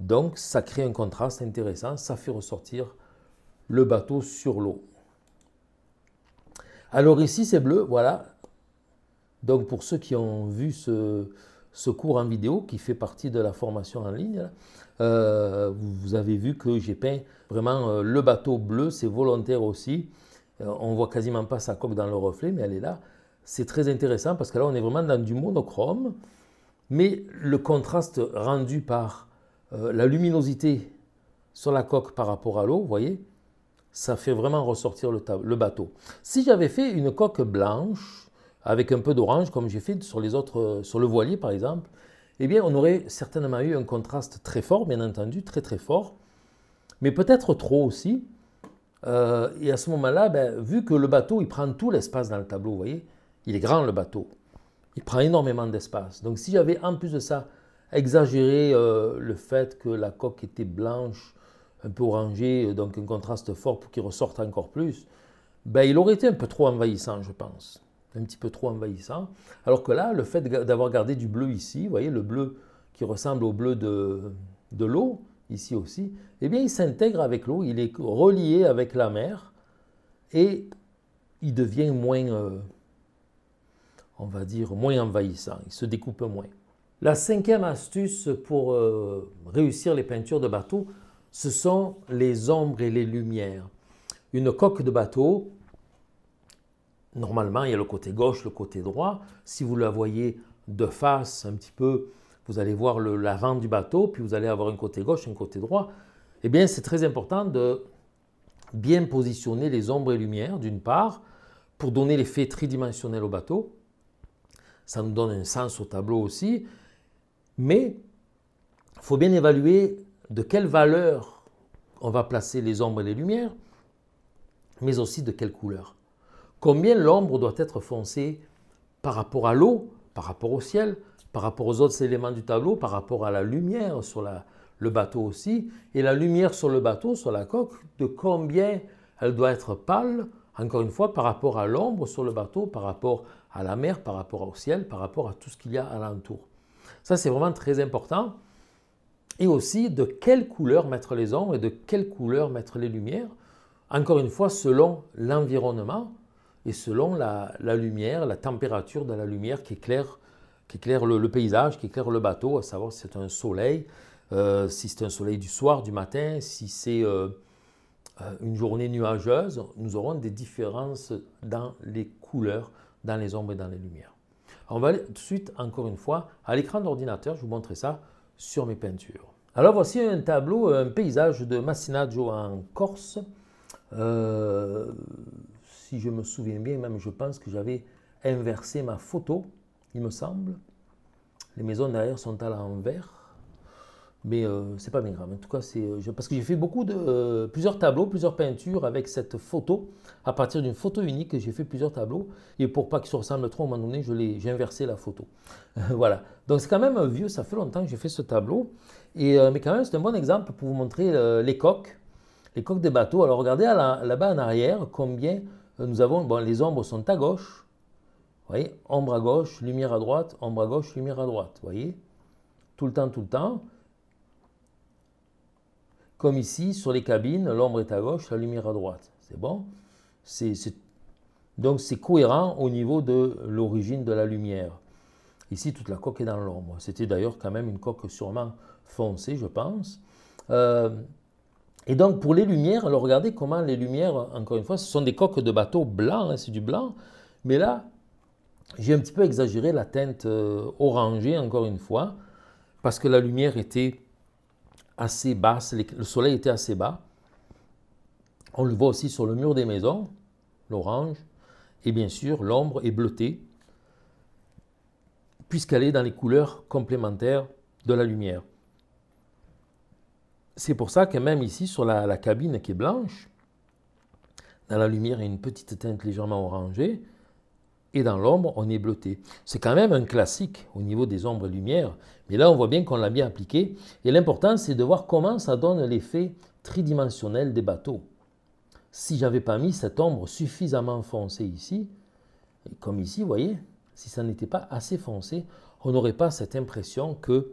Donc, ça crée un contraste intéressant, ça fait ressortir le bateau sur l'eau. Alors ici, c'est bleu, voilà, donc pour ceux qui ont vu ce, cours en vidéo qui fait partie de la formation en ligne, euh, vous avez vu que j'ai peint vraiment euh, le bateau bleu, c'est volontaire aussi. Euh, on voit quasiment pas sa coque dans le reflet, mais elle est là. C'est très intéressant parce que là, on est vraiment dans du monochrome, mais le contraste rendu par la luminosité sur la coque par rapport à l'eau, vous voyez, ça fait vraiment ressortir le bateau. Si j'avais fait une coque blanche, avec un peu d'orange, comme j'ai fait sur les autres, sur le voilier par exemple, eh bien, on aurait certainement eu un contraste très fort, bien entendu, très très fort, mais peut-être trop aussi. Euh, et à ce moment-là, ben, vu que le bateau, il prend tout l'espace dans le tableau, vous voyez, il est grand le bateau, il prend énormément d'espace. Donc si j'avais en plus de ça exagéré euh, le fait que la coque était blanche, un peu orangée, euh, donc un contraste fort pour qu'il ressorte encore plus, ben, il aurait été un peu trop envahissant, je pense un petit peu trop envahissant. Alors que là, le fait d'avoir gardé du bleu ici, vous voyez le bleu qui ressemble au bleu de, l'eau, ici aussi, eh bien il s'intègre avec l'eau, il est relié avec la mer et il devient moins, euh, on va dire, moins envahissant, il se découpe moins. La cinquième astuce pour euh, réussir les peintures de bateau, ce sont les ombres et les lumières. Une coque de bateau, Normalement, il y a le côté gauche, le côté droit. Si vous la voyez de face un petit peu, vous allez voir l'avant du bateau, puis vous allez avoir un côté gauche, un côté droit. Eh bien, c'est très important de bien positionner les ombres et lumières, d'une part, pour donner l'effet tridimensionnel au bateau. Ça nous donne un sens au tableau aussi. Mais il faut bien évaluer de quelle valeur on va placer les ombres et les lumières, mais aussi de quelle couleur. Combien l'ombre doit être foncée par rapport à l'eau, par rapport au ciel, par rapport aux autres éléments du tableau, par rapport à la lumière sur le bateau aussi, et la lumière sur le bateau, sur la coque, de combien elle doit être pâle, encore une fois, par rapport à l'ombre sur le bateau, par rapport à la mer, par rapport au ciel, par rapport à tout ce qu'il y a alentour. Ça, c'est vraiment très important. Et aussi, de quelle couleur mettre les ombres et de quelle couleur mettre les lumières, encore une fois, selon l'environnement, et selon la, lumière, la température de la lumière qui éclaire, qui éclaire le, paysage, qui éclaire le bateau, à savoir si c'est un soleil, euh, si c'est un soleil du soir, du matin, si c'est euh, euh, une journée nuageuse, nous aurons des différences dans les couleurs, dans les ombres et dans les lumières. On va aller tout de suite, encore une fois, à l'écran d'ordinateur, je vous montrer ça sur mes peintures. Alors voici un tableau, un paysage de Massinaggio en Corse si je me souviens bien, même je pense que j'avais inversé ma photo, il me semble. Les maisons derrière sont à l'envers. Mais ce euh, c'est pas bien grave. En tout cas, c'est euh, parce que j'ai fait beaucoup de euh, plusieurs tableaux, plusieurs peintures avec cette photo. À partir d'une photo unique, j'ai fait plusieurs tableaux. Et pour pas qu'ils se ressemblent trop, à un moment donné, j'ai inversé la photo. voilà. Donc c'est quand même vieux. Ça fait longtemps que j'ai fait ce tableau. Et mais quand même, c'est un bon exemple pour vous montrer les coques, les coques des bateaux. Alors regardez là-bas en arrière combien nous avons, bon, les ombres sont à gauche, vous voyez, ombre à gauche, lumière à droite, ombre à gauche, lumière à droite, voyez, tout le temps, tout le temps. Comme ici, sur les cabines, l'ombre est à gauche, la lumière à droite. C'est bon c'est Donc c'est cohérent au niveau de l'origine de la lumière. Ici, toute la coque est dans l'ombre. C'était d'ailleurs quand même une coque sûrement foncée, je pense. Euh, et donc pour les lumières, alors regardez comment les lumières, encore une fois, ce sont des coques de bateau blancs, hein, c'est du blanc. Mais là, j'ai un petit peu exagéré la teinte euh, orangée, encore une fois, parce que la lumière était assez basse, le soleil était assez bas. On le voit aussi sur le mur des maisons, l'orange. Et bien sûr, l'ombre est bleutée, puisqu'elle est dans les couleurs complémentaires de la lumière c'est pour ça que même ici, sur la, cabine qui est blanche, dans la lumière, il y a une petite teinte légèrement orangée, et dans l'ombre, on est bleuté. C'est quand même un classique au niveau des ombres et lumières, mais là, on voit bien qu'on l'a bien appliqué, et l'important, c'est de voir comment ça donne l'effet tridimensionnel des bateaux. Si j'avais pas mis cette ombre suffisamment foncée ici, comme ici, vous voyez, si ça n'était pas assez foncé, on n'aurait pas cette impression que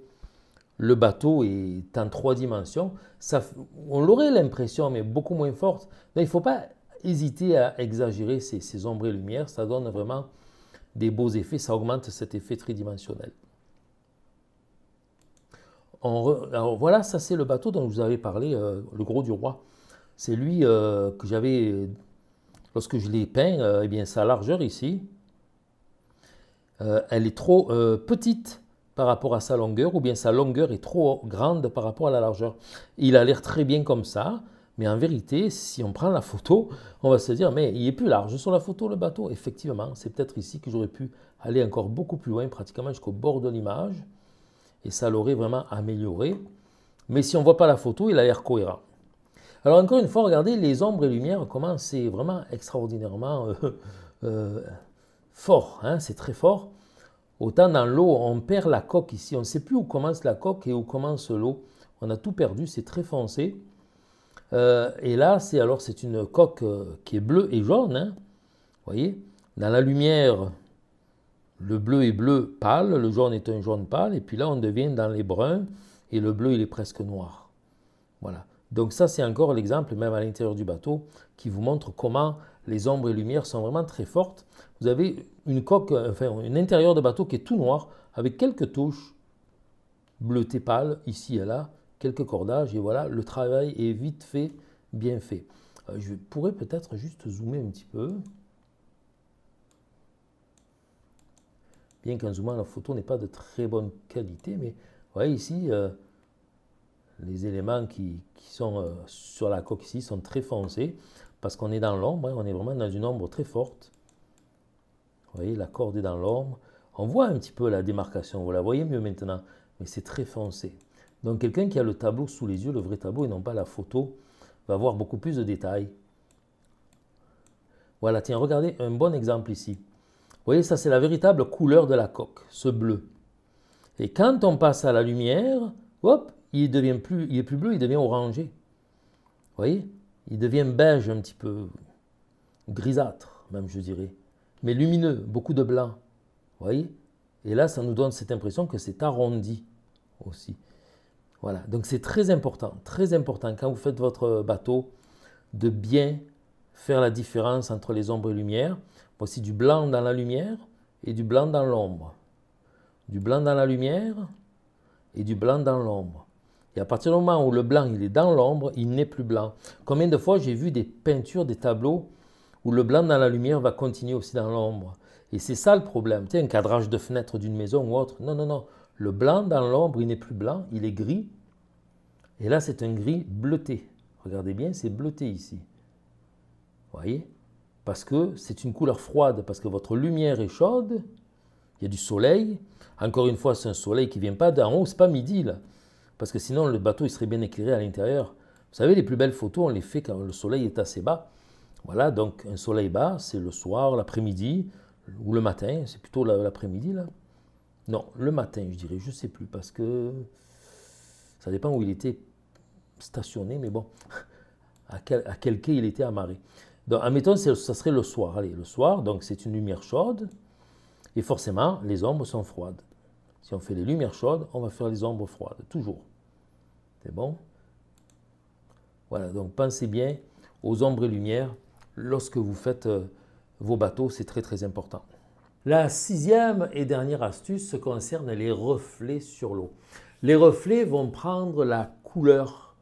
le bateau est en trois dimensions, on l'aurait l'impression, mais beaucoup moins forte. Mais il ne faut pas hésiter à exagérer ces, ombres et lumières, ça donne vraiment des beaux effets, ça augmente cet effet tridimensionnel. voilà, ça c'est le bateau dont vous avez parlé, euh, le gros du roi. C'est lui euh, que j'avais, lorsque je l'ai peint, euh, eh bien sa largeur ici, elle est trop petite par rapport à sa longueur, ou bien sa longueur est trop grande par rapport à la largeur. Il a l'air très bien comme ça, mais en vérité, si on prend la photo, on va se dire, mais il est plus large sur la photo le bateau. Effectivement, c'est peut-être ici que j'aurais pu aller encore beaucoup plus loin, pratiquement jusqu'au bord de l'image, et ça l'aurait vraiment amélioré. Mais si on ne voit pas la photo, il a l'air cohérent. Alors encore une fois, regardez les ombres et lumières, comment c'est vraiment extraordinairement euh, euh, fort, hein, c'est très fort. Autant dans l'eau, on perd la coque ici. On ne sait plus où commence la coque et où commence l'eau. On a tout perdu, c'est très foncé. Euh, et là, c'est alors c'est une coque euh, qui est bleue et jaune. Hein. Vous voyez Dans la lumière, le bleu est bleu pâle, le jaune est un jaune pâle. Et puis là, on devient dans les bruns et le bleu, il est presque noir. Voilà. Donc ça, c'est encore l'exemple, même à l'intérieur du bateau, qui vous montre comment les ombres et lumières sont vraiment très fortes vous avez une coque, euh, enfin un intérieur de bateau qui est tout noir, avec quelques touches bleutées pâles, ici et là, quelques cordages, et voilà, le travail est vite fait, bien fait. Euh, je pourrais peut-être juste zoomer un petit peu. Bien qu'en zoomant, la photo n'est pas de très bonne qualité, mais vous voyez ici, euh, les éléments qui, sont sur la coque ici sont très foncés, parce qu'on est dans l'ombre, hein, on est vraiment dans une ombre très forte. Vous voyez, la corde est dans l'ombre. On voit un petit peu la démarcation, vous la voyez mieux maintenant, mais c'est très foncé. Donc quelqu'un qui a le tableau sous les yeux, le vrai tableau et non pas la photo, va voir beaucoup plus de détails. Voilà, tiens, regardez un bon exemple ici. Vous voyez, ça c'est la véritable couleur de la coque, ce bleu. Et quand on passe à la lumière, hop, il devient plus, il est plus bleu, il devient orangé. Vous voyez, il devient beige un petit peu, grisâtre même je dirais mais lumineux, beaucoup de blanc. voyez Et là, ça nous donne cette impression que c'est arrondi aussi. Voilà, donc c'est très important, très important quand vous faites votre bateau de bien faire la différence entre les ombres et lumières. Voici du blanc dans la lumière et du blanc dans l'ombre. Du blanc dans la lumière et du blanc dans l'ombre. Et à partir du moment où le blanc il est dans l'ombre, il n'est plus blanc. Combien de fois j'ai vu des peintures, des tableaux où le blanc dans la lumière va continuer aussi dans l'ombre. Et c'est ça le problème. Tu sais, un cadrage de fenêtre d'une maison ou autre. Non, non, non. Le blanc dans l'ombre, il n'est plus blanc, il est gris. Et là, c'est un gris bleuté. Regardez bien, c'est bleuté ici. Vous voyez Parce que c'est une couleur froide, parce que votre lumière est chaude, il y a du soleil. Encore une fois, c'est un soleil qui ne vient pas d'en haut, n'est pas midi là. Parce que sinon, le bateau, il serait bien éclairé à l'intérieur. Vous savez, les plus belles photos, on les fait quand le soleil est assez bas. Voilà, donc un soleil bas, c'est le soir, l'après-midi, ou le matin, c'est plutôt l'après-midi là. Non, le matin, je dirais, je ne sais plus, parce que ça dépend où il était stationné, mais bon, à quel, à quai il était amarré. Donc, admettons, ça serait le soir. Allez, le soir, donc c'est une lumière chaude, et forcément, les ombres sont froides. Si on fait les lumières chaudes, on va faire les ombres froides, toujours. C'est bon Voilà, donc pensez bien aux ombres et lumières lorsque vous faites euh, vos bateaux, c'est très très important. La sixième et dernière astuce concerne les reflets sur l'eau. Les reflets vont prendre la couleur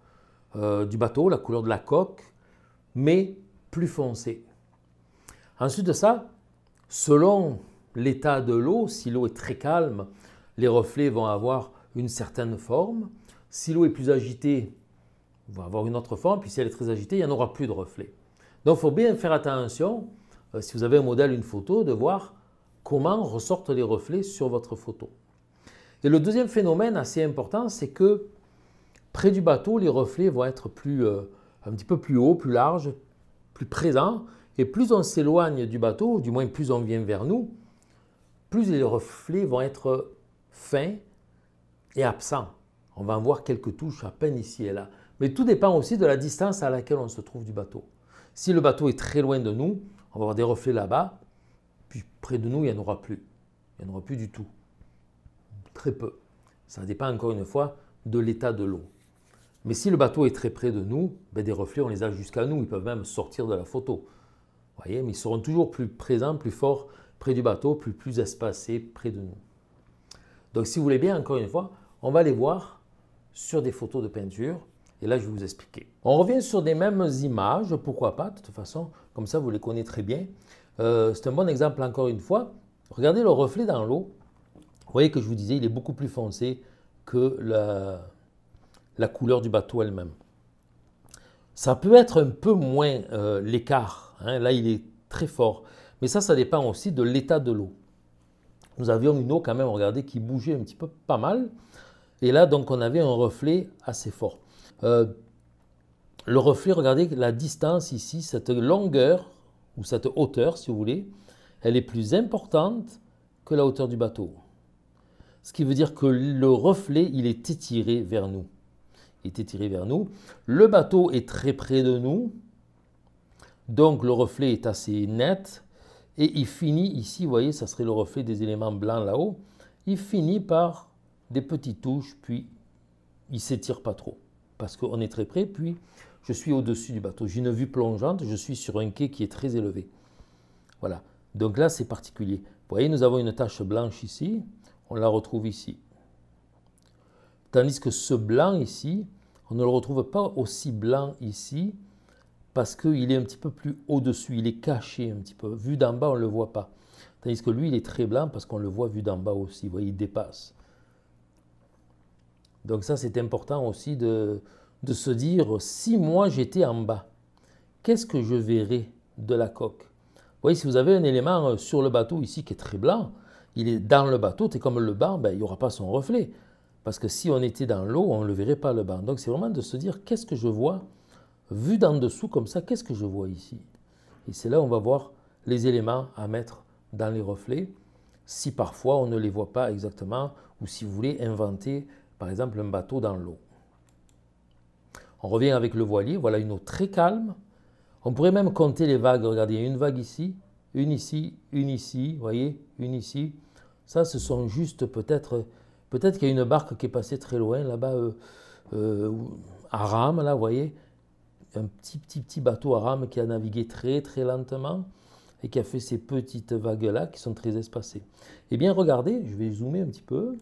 euh, du bateau, la couleur de la coque, mais plus foncée. Ensuite de ça, selon l'état de l'eau, si l'eau est très calme, les reflets vont avoir une certaine forme. Si l'eau est plus agitée, va avoir une autre forme. Puis si elle est très agitée, il n'y en aura plus de reflets. Donc il faut bien faire attention, euh, si vous avez un modèle, une photo, de voir comment ressortent les reflets sur votre photo. Et le deuxième phénomène assez important, c'est que près du bateau, les reflets vont être plus, euh, un petit peu plus haut, plus large, plus présents. Et plus on s'éloigne du bateau, du moins plus on vient vers nous, plus les reflets vont être fins et absents. On va en voir quelques touches à peine ici et là. Mais tout dépend aussi de la distance à laquelle on se trouve du bateau. Si le bateau est très loin de nous, on va avoir des reflets là-bas, puis près de nous, il n'y en aura plus. Il n'y en aura plus du tout. Très peu. Ça dépend encore une fois de l'état de l'eau. Mais si le bateau est très près de nous, ben des reflets, on les a jusqu'à nous. Ils peuvent même sortir de la photo. Vous voyez, mais ils seront toujours plus présents, plus forts près du bateau, plus, plus espacés près de nous. Donc si vous voulez bien, encore une fois, on va les voir sur des photos de peinture et là, je vais vous expliquer. On revient sur des mêmes images, pourquoi pas, de toute façon, comme ça, vous les connaissez très bien. Euh, c'est un bon exemple encore une fois. Regardez le reflet dans l'eau. Vous voyez que je vous disais, il est beaucoup plus foncé que la, couleur du bateau elle-même. Ça peut être un peu moins euh, l'écart. Hein. Là, il est très fort. Mais ça, ça dépend aussi de l'état de l'eau. Nous avions une eau quand même, regardez, qui bougeait un petit peu pas mal. Et là, donc, on avait un reflet assez fort. Euh, le reflet, regardez la distance ici, cette longueur, ou cette hauteur si vous voulez, elle est plus importante que la hauteur du bateau. Ce qui veut dire que le reflet, il est étiré vers nous. Il est étiré vers nous. Le bateau est très près de nous, donc le reflet est assez net, et il finit ici, vous voyez, ça serait le reflet des éléments blancs là-haut, il finit par des petites touches, puis il s'étire pas trop parce qu'on est très près. Puis, je suis au-dessus du bateau. J'ai une vue plongeante, je suis sur un quai qui est très élevé. Voilà. Donc là, c'est particulier. Vous voyez, nous avons une tache blanche ici, on la retrouve ici. Tandis que ce blanc ici, on ne le retrouve pas aussi blanc ici, parce qu'il est un petit peu plus au-dessus, il est caché un petit peu. Vu d'en bas, on ne le voit pas. Tandis que lui, il est très blanc parce qu'on le voit vu d'en bas aussi. Vous voyez, il dépasse. Donc ça, c'est important aussi de, se dire, si moi j'étais en bas, qu'est-ce que je verrais de la coque vous voyez, si vous avez un élément euh, sur le bateau ici qui est très blanc, il est dans le bateau, c'est comme le banc, ben, il n'y aura pas son reflet. Parce que si on était dans l'eau, on ne le verrait pas le banc. Donc c'est vraiment de se dire qu'est-ce que je vois vu d'en dessous comme ça, qu'est-ce que je vois ici Et c'est là où on va voir les éléments à mettre dans les reflets, si parfois on ne les voit pas exactement, ou si vous voulez inventer par exemple un bateau dans l'eau. On revient avec le voilier, voilà une eau très calme. On pourrait même compter les vagues, regardez, il y a une vague ici, une ici, une ici, voyez, une ici. Ça, ce sont juste peut-être, peut-être qu'il y a une barque qui est passée très loin, là-bas, à euh, euh, rame, là, vous voyez, un petit, petit, petit bateau à rame qui a navigué très, très lentement et qui a fait ces petites vagues-là qui sont très espacées. Eh bien, regardez, je vais zoomer un petit peu.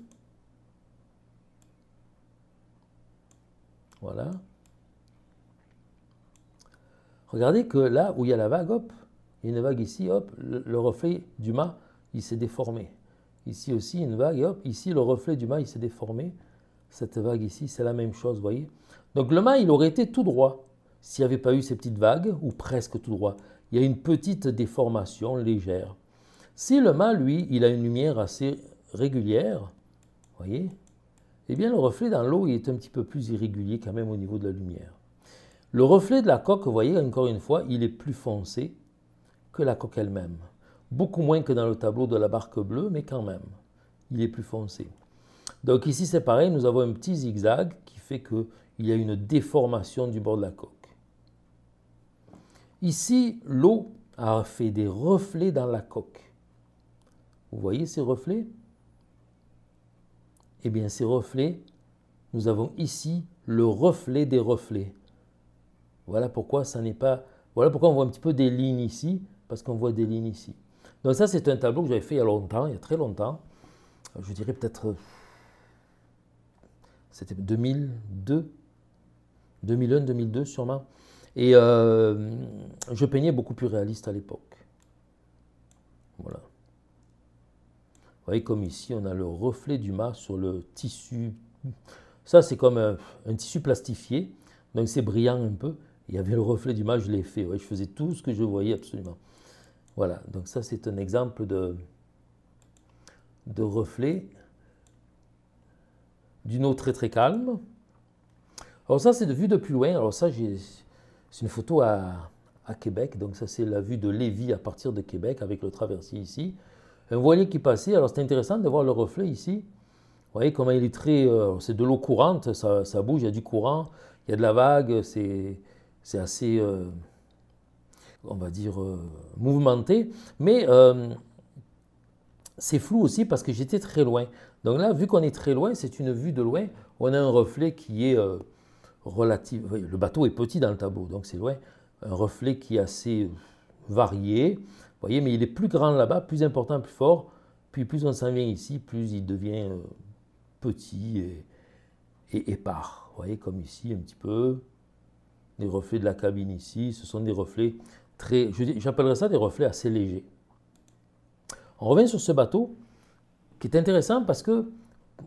Voilà. Regardez que là où il y a la vague, hop, il y a une vague ici, hop, le, reflet du mât, il s'est déformé. Ici aussi, une vague, hop, ici, le reflet du mât, il s'est déformé. Cette vague ici, c'est la même chose, vous voyez. Donc le mât, il aurait été tout droit s'il n'y avait pas eu ces petites vagues, ou presque tout droit. Il y a une petite déformation légère. Si le mât, lui, il a une lumière assez régulière, vous voyez, eh bien le reflet dans l'eau est un petit peu plus irrégulier quand même au niveau de la lumière. Le reflet de la coque, vous voyez encore une fois, il est plus foncé que la coque elle-même. Beaucoup moins que dans le tableau de la barque bleue, mais quand même, il est plus foncé. Donc ici c'est pareil, nous avons un petit zigzag qui fait qu'il y a une déformation du bord de la coque. Ici, l'eau a fait des reflets dans la coque. Vous voyez ces reflets eh bien, ces reflets, nous avons ici le reflet des reflets. Voilà pourquoi ça n'est pas. Voilà pourquoi on voit un petit peu des lignes ici, parce qu'on voit des lignes ici. Donc ça, c'est un tableau que j'avais fait il y a longtemps, il y a très longtemps. Euh, je dirais peut-être. Euh, c'était 2002, 2001, 2002 sûrement. Et euh, je peignais beaucoup plus réaliste à l'époque. Voilà voyez, comme ici, on a le reflet du mât sur le tissu. Ça, c'est comme un, tissu plastifié, donc c'est brillant un peu. Il y avait le reflet du mât, je l'ai fait. je faisais tout ce que je voyais absolument. Voilà, donc ça, c'est un exemple de, de reflet d'une eau très très calme. Alors ça, c'est de vue de plus loin. Alors ça, c'est une photo à, à Québec. Donc ça, c'est la vue de Lévis à partir de Québec avec le traversier ici un voilier qui passait. Alors c'est intéressant de voir le reflet ici. Vous voyez comment il est très... Euh, c'est de l'eau courante, ça, bouge, il y a du courant, il y a de la vague, c'est assez, euh, on va dire, euh, mouvementé. Mais c'est flou aussi parce que j'étais très loin. Donc là, vu qu'on est très loin, c'est une vue de loin, on a un reflet qui est relatif. Le bateau est petit dans le tableau, donc c'est loin. Un reflet qui est assez varié voyez, mais il est plus grand là-bas, plus important, plus fort. Puis plus on s'en vient ici, plus il devient euh, petit et, et Vous voyez, comme ici, un petit peu. Les reflets de la cabine ici, ce sont des reflets très. J'appellerais ça des reflets assez légers. On revient sur ce bateau, qui est intéressant parce que.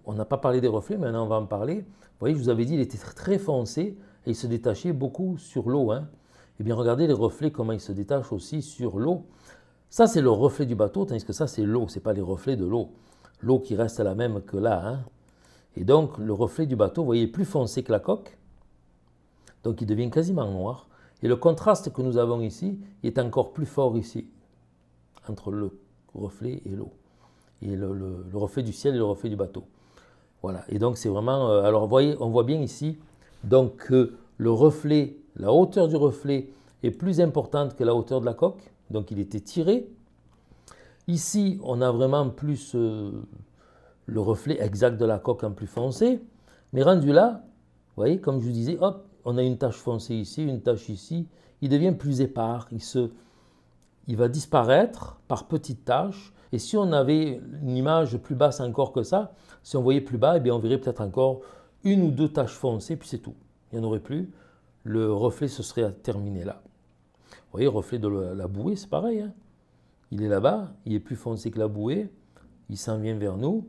On n'a pas parlé des reflets, maintenant on va en parler. Vous voyez, je vous avais dit, il était très foncé et il se détachait beaucoup sur l'eau. Hein. Eh bien, regardez les reflets, comment ils se détachent aussi sur l'eau. Ça, c'est le reflet du bateau, tandis que ça, c'est l'eau, ce n'est pas les reflets de l'eau. L'eau qui reste la même que là. Hein. Et donc, le reflet du bateau, vous voyez, est plus foncé que la coque. Donc, il devient quasiment noir. Et le contraste que nous avons ici est encore plus fort ici, entre le reflet et l'eau. Et le, reflet du ciel et le reflet du bateau. Voilà. Et donc, c'est vraiment. Euh, alors alors, voyez, on voit bien ici donc, que le reflet, la hauteur du reflet est plus importante que la hauteur de la coque donc il était tiré. Ici, on a vraiment plus euh, le reflet exact de la coque en plus foncé. Mais rendu là, vous voyez, comme je vous disais, hop, on a une tache foncée ici, une tache ici. Il devient plus épars. Il, se, il va disparaître par petites taches. Et si on avait une image plus basse encore que ça, si on voyait plus bas, et eh bien on verrait peut-être encore une ou deux taches foncées, puis c'est tout. Il n'y en aurait plus. Le reflet se serait terminé là voyez, reflet de la bouée, c'est pareil. Hein. Il est là-bas, il est plus foncé que la bouée, il s'en vient vers nous.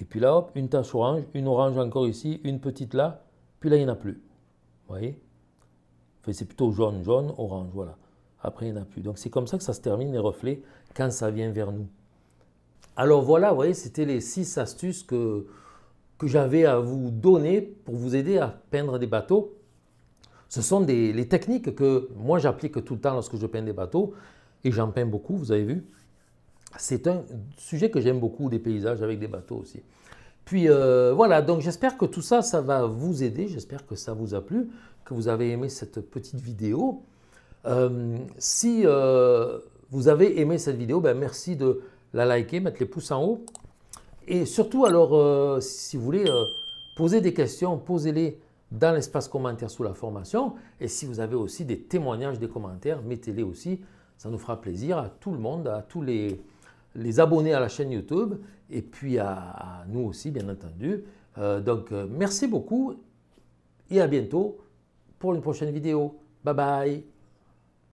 Et puis là, hop, une tache orange, une orange encore ici, une petite là, puis là, il n'y en a plus. Vous voyez enfin, C'est plutôt jaune, jaune, orange, voilà. Après, il n'y en a plus. Donc c'est comme ça que ça se termine, les reflets, quand ça vient vers nous. Alors voilà, vous voyez, c'était les six astuces que, que j'avais à vous donner pour vous aider à peindre des bateaux. Ce sont des, les techniques que moi j'applique tout le temps lorsque je peins des bateaux, et j'en peins beaucoup, vous avez vu. C'est un sujet que j'aime beaucoup, des paysages avec des bateaux aussi. Puis euh, voilà, donc j'espère que tout ça, ça va vous aider, j'espère que ça vous a plu, que vous avez aimé cette petite vidéo. Euh, si euh, vous avez aimé cette vidéo, ben merci de la liker, mettre les pouces en haut. Et surtout, alors, si vous voulez poser des questions, posez-les dans l'espace commentaire sous la formation. Et si vous avez aussi des témoignages, des commentaires, mettez-les aussi. Ça nous fera plaisir à tout le monde, à tous les, abonnés à la chaîne YouTube et puis à, nous aussi, bien entendu. Euh, donc, euh, merci beaucoup et à bientôt pour une prochaine vidéo. Bye bye